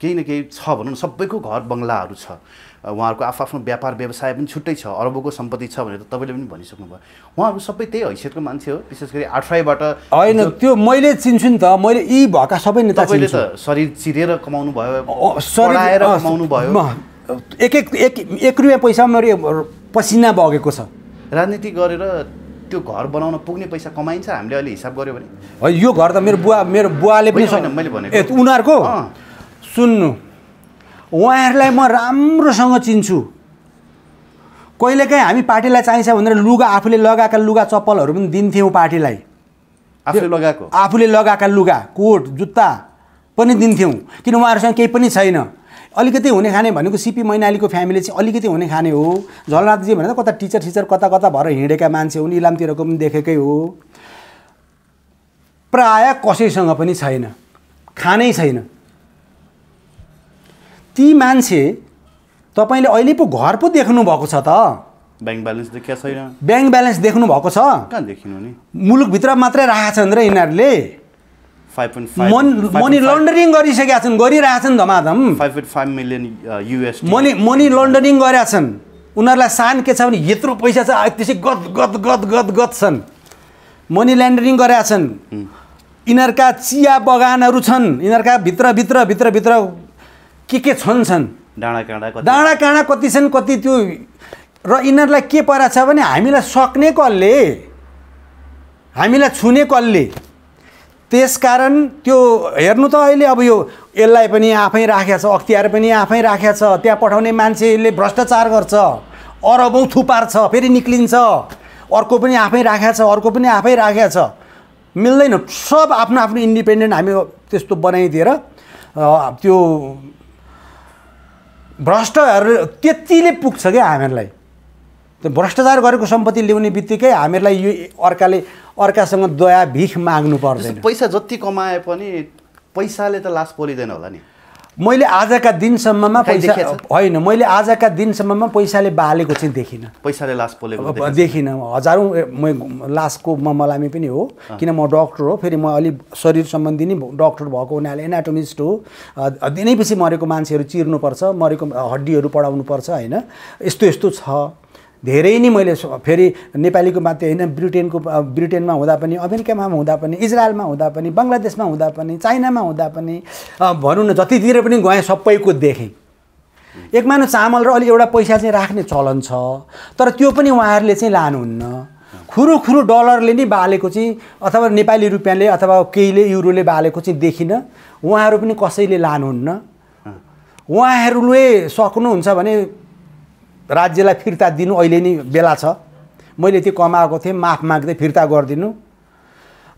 केही न केही छ भनौँ न सबैको घर बङ्गलाहरू छ उहाँहरूको आफ्नो व्यापार व्यवसाय पनि छुट्टै छ अरबको सम्पत्ति छ भनेर तपाईँले पनि भनिसक्नुभयो उहाँहरू सबै त्यही हैसियतको मान्छे हो विशेष गरी आठराईबाट होइन त्यो मैले चिन्छु नि त मैले यी भएका सबै नेता तपाईँले त शरीर चिरेर कमाउनु भयो कमाउनु भयो एक एक एक एक रुपियाँ पैसा मेरो पसिना बगेको छ राजनीति गरेर त्यो घर बनाउन पुग्ने पैसा कमाइन्छ हामीले अहिले हिसाब गऱ्यो भने यो घर त मेरो बुवा मेरो बुवाले पनि छैन मैले भने उनीहरूको सुन्नु उहाँहरूलाई म राम्रोसँग चिन्छु कहिलेकाहीँ हामी पार्टीलाई चाहिन्छ भनेर लुगा आफूले लगाएका लुगा चप्पलहरू पनि दिन्थ्यौँ पार्टीलाई आफूले लगाएको आफूले लगाएका लुगा कोट जुत्ता पनि दिन्थ्यौँ किन उहाँहरूसँग केही पनि छैन अलिकति हुने खाने भनेको सिपी मैनालीको फ्यामिली चाहिँ अलिकति हुने खाने हो झलनाथजी भनेर कता टिचर सिचर कता कता भएर हिँडेका मान्छे हुन् इलामतिरको पनि देखेकै हो प्राय कसैसँग पनि छैन खानै छैन ती मान्छे तपाईँले अहिले पो घर पो देख्नु भएको छ त ब्याङ्क ब्यालेन्स देखिया छैन ब्याङ्क ब्यालेन्स देख्नु भएको छ मुलुकभित्र मात्रै राखेछन् र यिनीहरूले मनी लन्डरिङ गरिसकेका छन् गरिरहेका धमाधम five point five million US money money laundering गरेका छन् उनीहरूलाई सान के छ भने यत्रो पैसा छ त्यसै गद गद गद गद गद छन् मनी लन्डरिङ गरेका छन् यिनीहरूका चिया बगानहरू छन् यिनीहरूका भित्रभित्र भित्रभित्र के के छन् छन् डाँडा काँडा डाँडा काँडा कति छन् कति त्यो र यिनीहरूलाई के परेको छ भने हामीलाई सक्ने कसले हामीलाई छुने कसले त्यसकारण त्यो हेर्नु त अहिले अब यो यसलाई पनि आफै राखेको छ अख्तियार पनि आफै राखेको छ त्यहाँ पठाउने मान्छेले भ्रष्टाचार गर्छ अरबौँ थुपार्छ फेरि निक्लिन्छ अर्को पनि आफै राखेको छ अर्को पनि आफै राखेको छ मिल्दैन सब आफ्नो आफ्नो इन्डिपेन्डेन्ट हामी त्यस्तो बनाइदिएर त्यो भ्रष्टहरू त्यतिले पुग्छ क्या हामीहरूलाई त्यो भ्रष्टाचार गरेको सम्पत्ति ल्याउने बित्तिकै हामीहरूलाई यो अर्काले अर्कासँग दया भिख माग्नु पर्दैन पैसा जति कमाए पनि पैसाले त लास पोलिँदैन होला नि मैले आजका दिनसम्ममा पैसा होइन मैले आजका दिनसम्ममा पैसाले बालेको चाहिँ देखिनँ पैसाले लास पोलेको देखिनँ हजारौँ म लासको म मलामी पनि हो किन म डक्टर हो फेरि म अलिक शरीर सम्बन्धी नै डक्टर भएको हुनाले एनाटोमिस्ट हो दिनैपछि मरेको मान्छेहरू चिर्नुपर्छ मरेको हड्डीहरू पढाउनुपर्छ होइन यस्तो यस्तो छ धेरै नै मैले फेरि नेपालीको मात्रै होइन ब्रिटेनको ब्रिटेनमा हुँदा पनि अमेरिकामा हुँदा पनि इजरायलमा हुँदा पनि बङ्गलादेशमा हुँदा पनि चाइनामा हुँदा पनि भनौँ न जतितिर पनि गएँ सबैको देखेँ एक मानो चामल र अलि एउटा पैसा चाहिँ राख्ने चलन छ तर त्यो पनि उहाँहरूले चाहिँ लानुहुन्न खुरु खुरु डलरले नै बालेको चाहिँ अथवा नेपाली रुपियाँले अथवा केहीले युरोले बालेको चाहिँ देखिनँ उहाँहरू पनि कसैले लानुहुन्न उहाँहरूले सक्नुहुन्छ भने राज्यलाई फिर्ता दिनु अहिले नै बेला छ मैले त्यो कमाएको थिएँ माफ माग्दै फिर्ता गरिदिनु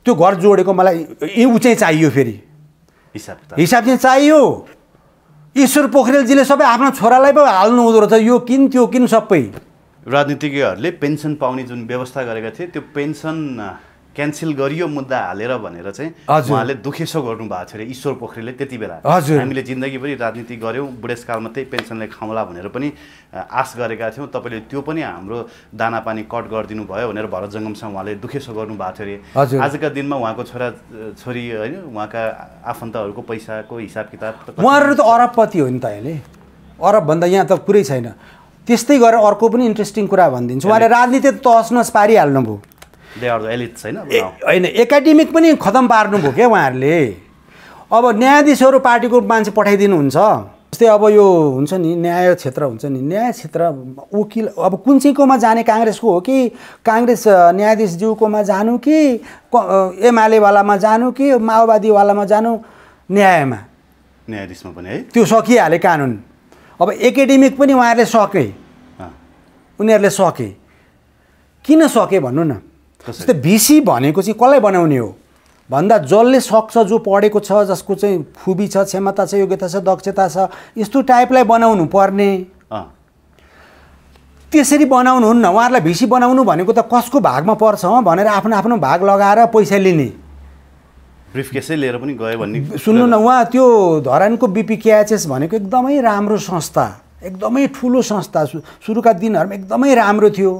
त्यो घर जोडेको मलाई ऊ चाहिँ चाहियो फेरि हिसाब हिसाब चाहिँ चाहियो ईश्वर पोखरेलजीले सबै आफ्नो छोरालाई पो हाल्नु हुँदो रहेछ यो किन त्यो किन सबै राजनीतिज्ञहरूले पेन्सन पाउने जुन व्यवस्था गरेका थिए त्यो पेन्सन क्यान्सल गरियो मुद्दा हालेर भनेर चाहिँ उहाँले दुखेसो गर्नुभएको थियो अरे ईश्वर पोखरेलले त्यति बेला हामीले जिन्दगीभरि राजनीति गऱ्यौँ बुढेसकालमा त्यही पेन्सनले खाउँला भनेर पनि आश गरेका थियौँ तपाईँले त्यो पनि हाम्रो दानापानी कट गरिदिनु भयो भनेर भरत जङ्गमसँग उहाँले दुखेसो गर्नुभएको थियो अरे आजका दिनमा उहाँको छोरा छोरी होइन उहाँका आफन्तहरूको पैसाको हिसाब किताब उहाँहरू त अरबपति हो नि त अहिले अरबभन्दा यहाँ त पुरै छैन त्यस्तै गरेर अर्को पनि इन्ट्रेस्टिङ कुरा भनिदिन्छु उहाँले राजनीति त तहस नस पारिहाल्नुभयो होइन एकाडेमिक पनि खतम पार्नुभयो क्या उहाँहरूले अब न्यायाधीशहरू पार्टीको मान्छे पठाइदिनुहुन्छ जस्तै अब यो हुन्छ नि न्याय क्षेत्र हुन्छ नि न्याय क्षेत्र वकिल अब कुन चाहिँकोमा जाने काङ्ग्रेसको हो कि काङ्ग्रेस न्यायाधीशज्यूकोमा जानु कि एमालेवालामा जानु कि माओवादीवालामा जानु न्यायमा न्यायाधीशमा पनि है त्यो सकिहाले कानुन अब एकाडेमिक पनि उहाँहरूले सके उनीहरूले सके किन सके भन्नु न जस्तै बिसी भनेको चाहिँ कसलाई बनाउने हो भन्दा जसले सक्छ जो पढेको छ जसको चाहिँ फुबी छ क्षमता छ योग्यता छ दक्षता छ यस्तो टाइपलाई बनाउनु पर्ने त्यसरी बनाउनु बनाउनुहुन्न उहाँहरूलाई भिसी बनाउनु भनेको त कसको भागमा पर्छ भनेर आफ्नो आफ्नो भाग लगाएर पैसा लिने ब्रिफकेसै लिएर पनि गयो भन्ने सुन्नु न उहाँ त्यो धरानको बिपिकेएचएस भनेको एकदमै राम्रो संस्था एकदमै ठुलो संस्था सुरुका दिनहरूमा एकदमै राम्रो थियो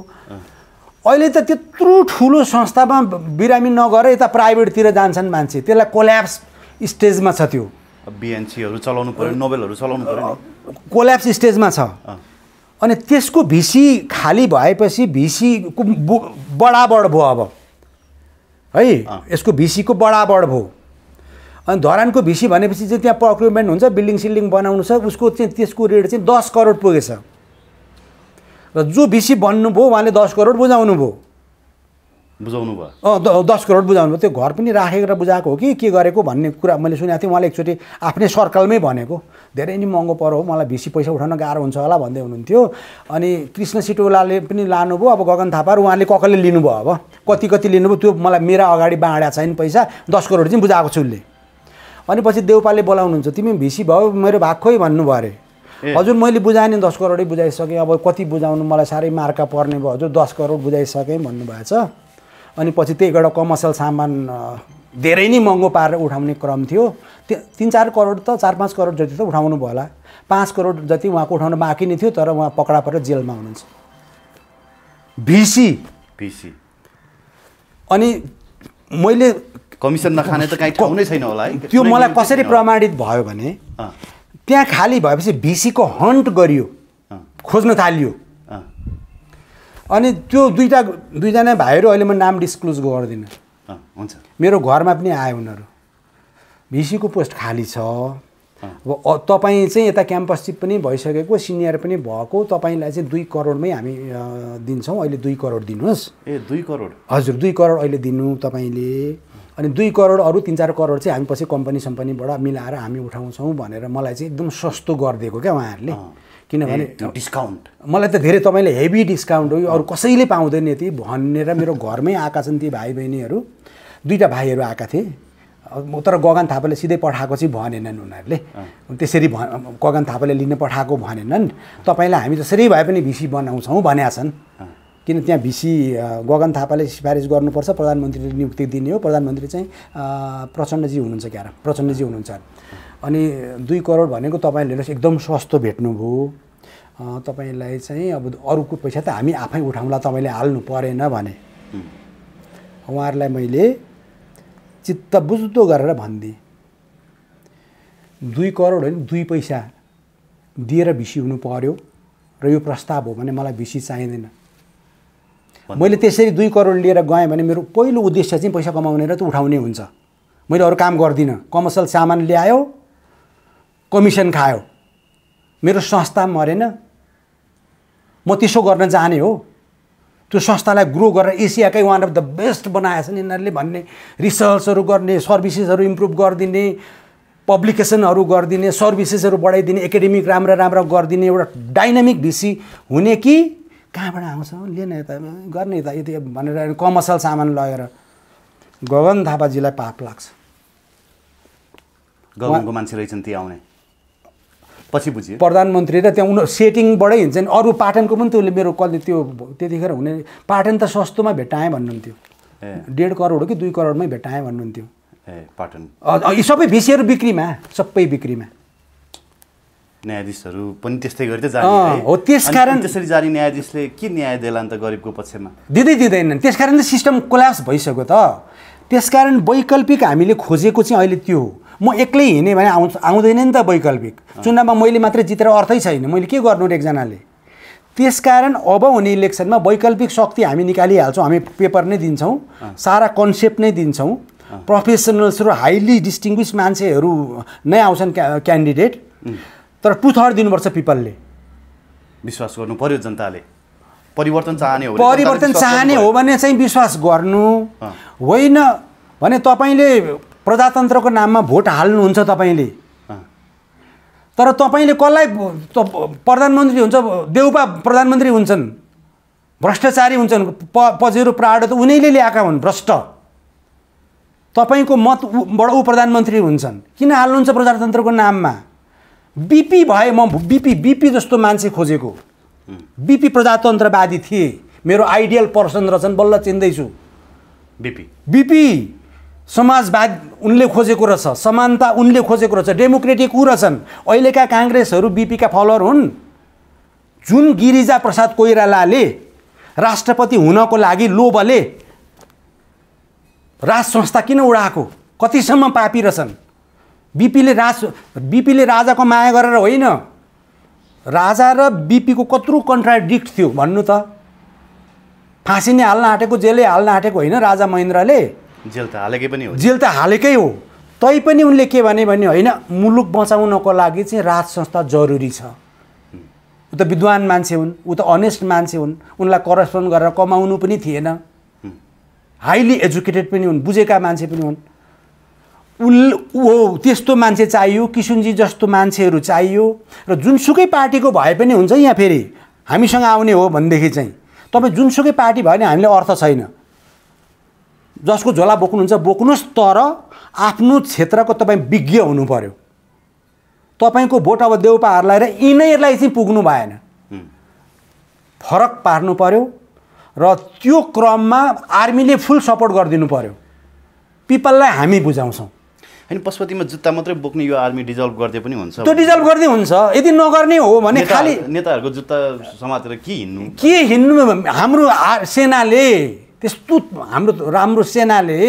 अहिले त त्यत्रो ठुलो संस्थामा बिरामी नगर यता प्राइभेटतिर जान्छन् मान्छे त्यसलाई कोल्याप्स स्टेजमा छ त्यो बिएनसीहरू चलाउनु पऱ्यो नोबेलहरू चलाउनु पऱ्यो कोल्याप्स स्टेजमा छ अनि त्यसको भिसी खाली भएपछि भिसीको बडाबड भयो अब है यसको भिसीको बडाबड भयो अनि धरानको भिसी भनेपछि चाहिँ त्यहाँ प्रक्रुमेन्ट हुन्छ बिल्डिङ सिल्डिङ बनाउनु छ उसको चाहिँ त्यसको रेट चाहिँ दस करोड पुगेछ र जो बिसी बन्नुभयो उहाँले दस करोड बुझाउनु भयो बुझाउनु भयो अँ दस करोड बुझाउनु भयो त्यो घर पनि राखेर बुझाएको हो कि के गरेको भन्ने कुरा मैले सुनेको थिएँ उहाँले एकचोटि आफ्नै सर्कलमै भनेको धेरै नै महँगो पर हो मलाई भिसी पैसा उठाउन गाह्रो हुन्छ होला भन्दै हुनुहुन्थ्यो अनि कृष्ण सिटोलाले पनि लानुभयो अब गगन थापा र उहाँले ककले लिनुभयो अब कति कति लिनुभयो त्यो मलाई मेरा अगाडि बाँडा छैन पैसा दस करोड चाहिँ बुझाएको छु उसले अनि पछि देउपाले बोलाउनुहुन्छ तिमी भिसी भयो मेरो भाग खोइ भन्नुभयो अरे हजुर मैले बुझाएँ नि दस करोडै बुझाइसकेँ अब कति बुझाउनु मलाई साह्रै मार्का पर्ने भयो हजुर दस करोड बुझाइसकेँ भन्नुभएछ अनि पछि त्यही एउटा कमर्सियल सामान धेरै नै महँगो पारेर उठाउने क्रम थियो त्यो तिन चार करोड त चार पाँच करोड जति त उठाउनु भयो होला पाँच करोड जति उहाँको उठाउनु बाँकी नै थियो तर उहाँ पक्रा परेर जेलमा हुनुहुन्छ भिसी भिसी अनि मैले कमिसन नखाने त काहीँ छैन होला त्यो मलाई कसरी प्रमाणित भयो भने त्यहाँ खाली भएपछि भिसीको हन्ट गरियो खोज्न थालियो अनि त्यो दुईवटा दुईजना भाइहरू अहिले म नाम डिस्क्लोज गर्दिनँ हुन्छ मेरो घरमा पनि आयो उनीहरू भिसीको पोस्ट खाली छ अब तपाईँ चाहिँ यता क्याम्पस चिप पनि भइसकेको सिनियर पनि भएको तपाईँलाई चाहिँ दुई करोडमै हामी दिन्छौँ अहिले दुई करोड दिनुहोस् ए दुई करोड हजुर दुई करोड अहिले दिनु तपाईँले अनि दुई करोड अरू तिन चार करोड चाहिँ हामी पछि कम्पनी सम्पनीबाट मिलाएर हामी उठाउँछौँ भनेर मलाई चाहिँ एकदम सस्तो गरिदिएको क्या उहाँहरूले किनभने डिस्काउन्ट मलाई त धेरै तपाईँले हेभी डिस्काउन्ट हो यो अरू कसैले पाउँदैन यति भनेर मेरो घरमै आएका छन् ती भाइ बहिनीहरू दुईवटा भाइहरू आएका थिए तर गगन थापाले सिधै पठाएको चाहिँ भनेनन् उनीहरूले त्यसरी भ गगन थापाले लिन पठाएको भनेनन् तपाईँलाई हामी जसरी भए पनि भिसी बनाउँछौँ भनेका छन् किन त्यहाँ भिसी गगन थापाले सिफारिस गर्नुपर्छ प्रधानमन्त्रीले नियुक्ति दिने हो प्रधानमन्त्री चाहिँ प्रचण्डजी हुनुहुन्छ क्यार प्रचण्डजी हुनुहुन्छ अनि दुई करोड भनेको तपाईँले हेर्नुहोस् एकदम सस्तो भेट्नुभयो तपाईँलाई चाहिँ अब अरूको पैसा त हामी आफै उठाउँला तपाईँले हाल्नु परेन भने उहाँहरूलाई मैले चित्त बुझ्दो गरेर भनिदिएँ दुई करोड होइन दुई पैसा दिएर भिसी हुनु पर्यो र यो प्रस्ताव हो भने मलाई भिसी चाहिँदैन मैले त्यसरी दुई करोड लिएर गएँ भने मेरो पहिलो उद्देश्य चाहिँ पैसा कमाउने र त उठाउने हुन्छ मैले अरू काम गर्दिनँ कमर्सियल सामान ल्यायो कमिसन खायो मेरो संस्था मरेन म त्यसो गर्न जाने हो त्यो संस्थालाई ग्रो गरेर एसियाकै वान अफ द बेस्ट बनाएछ नि यिनीहरूले भन्ने रिसर्चहरू गर्ने सर्भिसेसहरू इम्प्रुभ गरिदिने पब्लिकेसनहरू गरिदिने सर्भिसेसहरू बढाइदिने एकाडेमिक राम्रा राम्रा गरिदिने एउटा डाइनामिक भिसी हुने कि कहाँबाट आउँछ लिएन यता गर्ने यता यति भनेर कमर्सल सामान लगेर गगन थापाजीलाई पाप लाग्छ गगनको मान्छे रहेछन् त्यो आउने पछि बुझ्यो प्रधानमन्त्री र त्यहाँ उनीहरू सेटिङबाटै हिँड्छन् अरू पाटनको पनि त उसले मेरो कति त्यो त्यतिखेर हुने पाटन त सस्तोमा भेटाएँ भन्नुहुन्थ्यो डेढ करोड हो कि दुई करोडमै भेटाएँ भन्नुहुन्थ्यो ए पाटन यी सबै भिसिएर बिक्रीमा सबै बिक्रीमा न्यायाधीशहरू पनि त्यस्तै गरी त जाने हो त्यसकारण त्यसरी जाने न्यायाधीशले के न्याय देला नि त गरिबको पक्षमा दिँदै दिँदैनन् त्यसकारण चाहिँ सिस्टम कोल्याप्स भइसक्यो त त्यसकारण वैकल्पिक हामीले खोजेको चाहिँ अहिले त्यो हो म एक्लै हिँडेँ भने आउँछ आउँदैन नि त वैकल्पिक चुनावमा मैले मात्रै जितेर अर्थै छैन मैले के गर्नु र एकजनाले त्यसकारण अब हुने इलेक्सनमा वैकल्पिक शक्ति हामी निकालिहाल्छौँ हामी पेपर नै दिन्छौँ सारा कन्सेप्ट नै दिन्छौँ प्रोफेसनल्सहरू हाइली डिस्टिङ्ग्विस मान्छेहरू नै आउँछन् क्यान्डिडेट तर टु थर्ड दिनुपर्छ पिपलले विश्वास गर्नु पर्यो जनताले परिवर्तन चाहने हो परिवर्तन चाहने हो भने चाहिँ विश्वास गर्नु होइन भने तपाईँले प्रजातन्त्रको नाममा भोट हाल्नुहुन्छ तपाईँले तर तपाईँले कसलाई प्रधानमन्त्री हुन्छ देउपा प्रधानमन्त्री हुन्छन् भ्रष्टाचारी हुन्छन् प पजेरो प्राड त उनीले ल्याएका हुन् भ्रष्ट तपाईँको मत ऊ प्रधानमन्त्री हुन्छन् किन हाल्नुहुन्छ प्रजातन्त्रको नाममा बिपी भए म बिपी बिपी जस्तो मान्छे खोजेको बिपी प्रजातन्त्रवादी थिए मेरो आइडियल पर्सन रहेछन् बल्ल चिन्दैछु बिपी बिपी समाजवाद उनले खोजेको रहेछ समानता उनले खोजेको रहेछ डेमोक्रेटिक ऊ रहेछन् अहिलेका काङ्ग्रेसहरू बिपीका फलोअर हुन् जुन गिरिजा प्रसाद कोइरालाले राष्ट्रपति हुनको लागि लोभले राज संस्था किन उडाएको कतिसम्म पापी रहेछन् बिपीले राज बिपीले राजाको माया गरेर होइन राजा र बिपीको कत्रो कन्ट्राडिक्ट थियो भन्नु त फाँसी नै हाल्न आँटेको जेलै हाल्न आँटेको होइन राजा महेन्द्रले जेल त हालेकै पनि हो जेल त हालेकै हो तैपनि उनले के भने भने होइन मुलुक बचाउनको लागि चाहिँ राज संस्था जरुरी छ ऊ त विद्वान मान्छे हुन् ऊ त अनेस्ट मान्छे हुन् उनलाई करप्सन गरेर कमाउनु पनि थिएन हाइली एजुकेटेड पनि हुन् बुझेका मान्छे पनि हुन् उल् ऊ त्यस्तो मान्छे चाहियो किसुनजी जस्तो मान्छेहरू चाहियो र जुनसुकै पार्टीको भए पनि हुन्छ यहाँ फेरि हामीसँग आउने हो भनेदेखि चाहिँ तपाईँ जुनसुकै पार्टी भयो भने हामीले अर्थ छैन जसको झोला बोक्नुहुन्छ बोक्नुहोस् तर आफ्नो क्षेत्रको तपाईँ विज्ञ हुनु पऱ्यो तपाईँको भोट अब देउपाहरूलाई र यिनीहरूलाई चाहिँ पुग्नु भएन फरक पार्नु पऱ्यो र त्यो क्रममा आर्मीले फुल सपोर्ट गरिदिनु पऱ्यो पिपललाई हामी बुझाउँछौँ होइन पशुपतिमा जुत्ता मात्रै बोक्ने यो आर्मी डिजल्भ गर्दै पनि हुन्छ त्यो डिजल्भ गर्दै हुन्छ यदि नगर्ने हो भने खालि नेताहरूको जुत्ता समातेर के हिँड्नु के हिँड्नु हाम्रो सेनाले त्यस्तो हाम्रो राम्रो सेनाले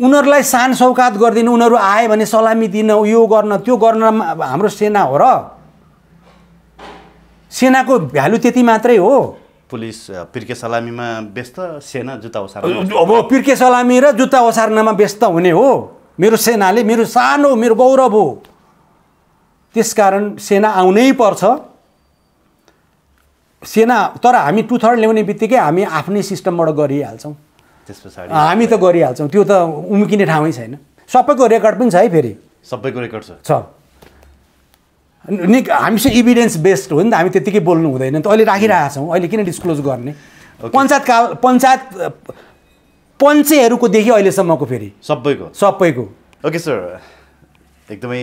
उनीहरूलाई सान सौकात गरिदिनु उनीहरू आयो भने सलामी दिन यो गर्न त्यो गर्न हाम्रो सेना हो र सेनाको भ्यालु त्यति मात्रै हो पुलिस पिर्के सलामीमा व्यस्त सेना जुत्ता ओसार अब पिर्के सलामी र जुत्ता ओसार्नमा व्यस्त हुने हो मेरो सेनाले मेरो सानो मेरो गौरव हो त्यसकारण सेना आउनै पर्छ सेना तर हामी टु थर्ड ल्याउने बित्तिकै हामी आफ्नै सिस्टमबाट गरिहाल्छौँ हामी त गरिहाल्छौँ त्यो त उम्किने ठाउँै छैन सबैको रेकर्ड पनि छ है फेरि सबैको रेकर्ड छ नि हामी चाहिँ इभिडेन्स बेस्ड हो नि त हामी त्यत्तिकै बोल्नु हुँदैन त अहिले राखिरहेको छौँ अहिले किन डिस्क्लोज गर्ने पञ्चायत काल पञ्चायत पञ्चेहरूको देखि अहिलेसम्मको फेरि सबैको सबैको ओके सर एकदमै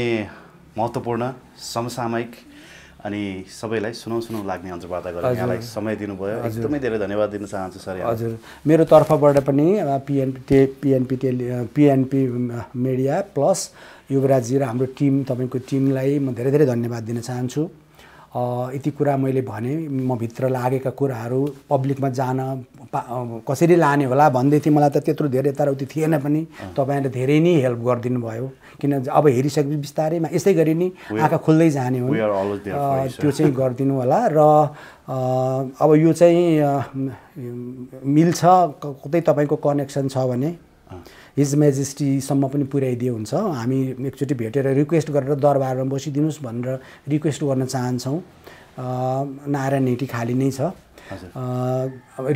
महत्त्वपूर्ण समसामयिक अनि सबैलाई सुनौ सुनौ लाग्ने अन्तर्वार्ता गरेर यहाँलाई समय दिनुभयो एकदमै धेरै धन्यवाद दिन चाहन्छु सर हजुर मेरो तर्फबाट पनि पिएनपी टे PNP tele PNP media plus युवराजजी र हाम्रो टिम तपाईँको टिमलाई म धेरै धेरै धन्यवाद दिन चाहन्छु यति कुरा मैले भने म भित्र लागेका कुराहरू पब्लिकमा जान कसरी लाने होला भन्दै थिएँ मलाई त त्यत्रो धेरै तर उति थिएन पनि तपाईँहरूले धेरै नै हेल्प गरिदिनु भयो किन अब हेरिसकेपछि बिस्तारैमा यसै गरी नै आँखा खुल्दै जाने हो त्यो चाहिँ गरिदिनु होला र अब यो चाहिँ मिल्छ कतै तपाईँको कनेक्सन छ भने हिज मेजेस्टीसम्म पनि पुर्याइदिए हुन्छ हामी एकचोटि भेटेर रिक्वेस्ट गरेर दरबारमा बसिदिनुहोस् भनेर रिक्वेस्ट गर्न चाहन्छौँ नारायण हेटी खाली नै छ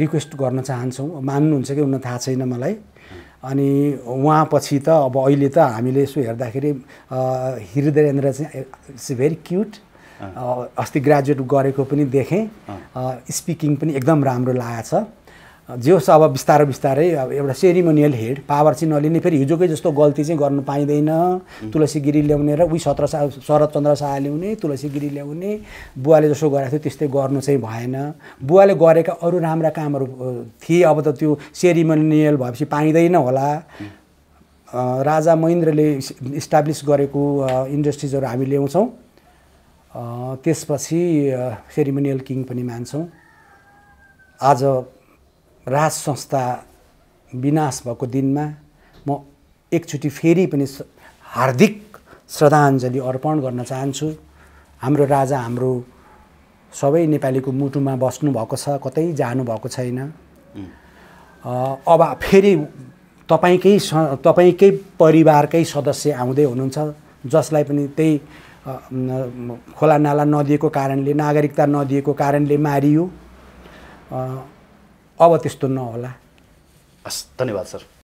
रिक्वेस्ट गर्न चाहन्छौँ मान्नुहुन्छ कि हुन थाहा छैन मलाई अनि उहाँ पछि त अब अहिले त हामीले यसो हेर्दाखेरि हृदयेन्द्र चाहिँ इट्स भेरी क्युट अस्ति ग्रेजुएट गरेको पनि देखेँ स्पिकिङ पनि एकदम राम्रो लागेको छ जोस् अब बिस्तारै बिस्तारै अब एउटा सेरिमोनियल हेड पावर चाहिँ नलिने फेरि हिजोकै जस्तो गल्ती चाहिँ गर्नु पाइँदैन तुलसी गिरी ल्याउने र उही सत्र शाह चन्द्र शाह ल्याउने तुलसी गिरी ल्याउने बुवाले जसो गरेको थियो त्यस्तै गर्नु चाहिँ भएन बुवाले गरेका अरू राम्रा कामहरू थिए अब त त्यो सेरिमोनियल भएपछि पाइँदैन होला राजा महेन्द्रले इस्टाब्लिस गरेको इन्डस्ट्रिजहरू हामी ल्याउँछौँ त्यसपछि सेरिमोनियल किङ पनि मान्छौँ आज राज संस्था विनाश भएको दिनमा म एकचोटि फेरि पनि हार्दिक श्रद्धाञ्जली अर्पण गर्न चाहन्छु हाम्रो राजा हाम्रो सबै नेपालीको मुटुमा बस्नुभएको छ कतै जानुभएको छैन अब फेरि तपाईँकै स तपाईँकै परिवारकै सदस्य आउँदै हुनुहुन्छ जसलाई पनि त्यही खोला नाला नदिएको कारणले नागरिकता नदिएको कारणले मारियो अब त्यस्तो नहोला हस् धन्यवाद सर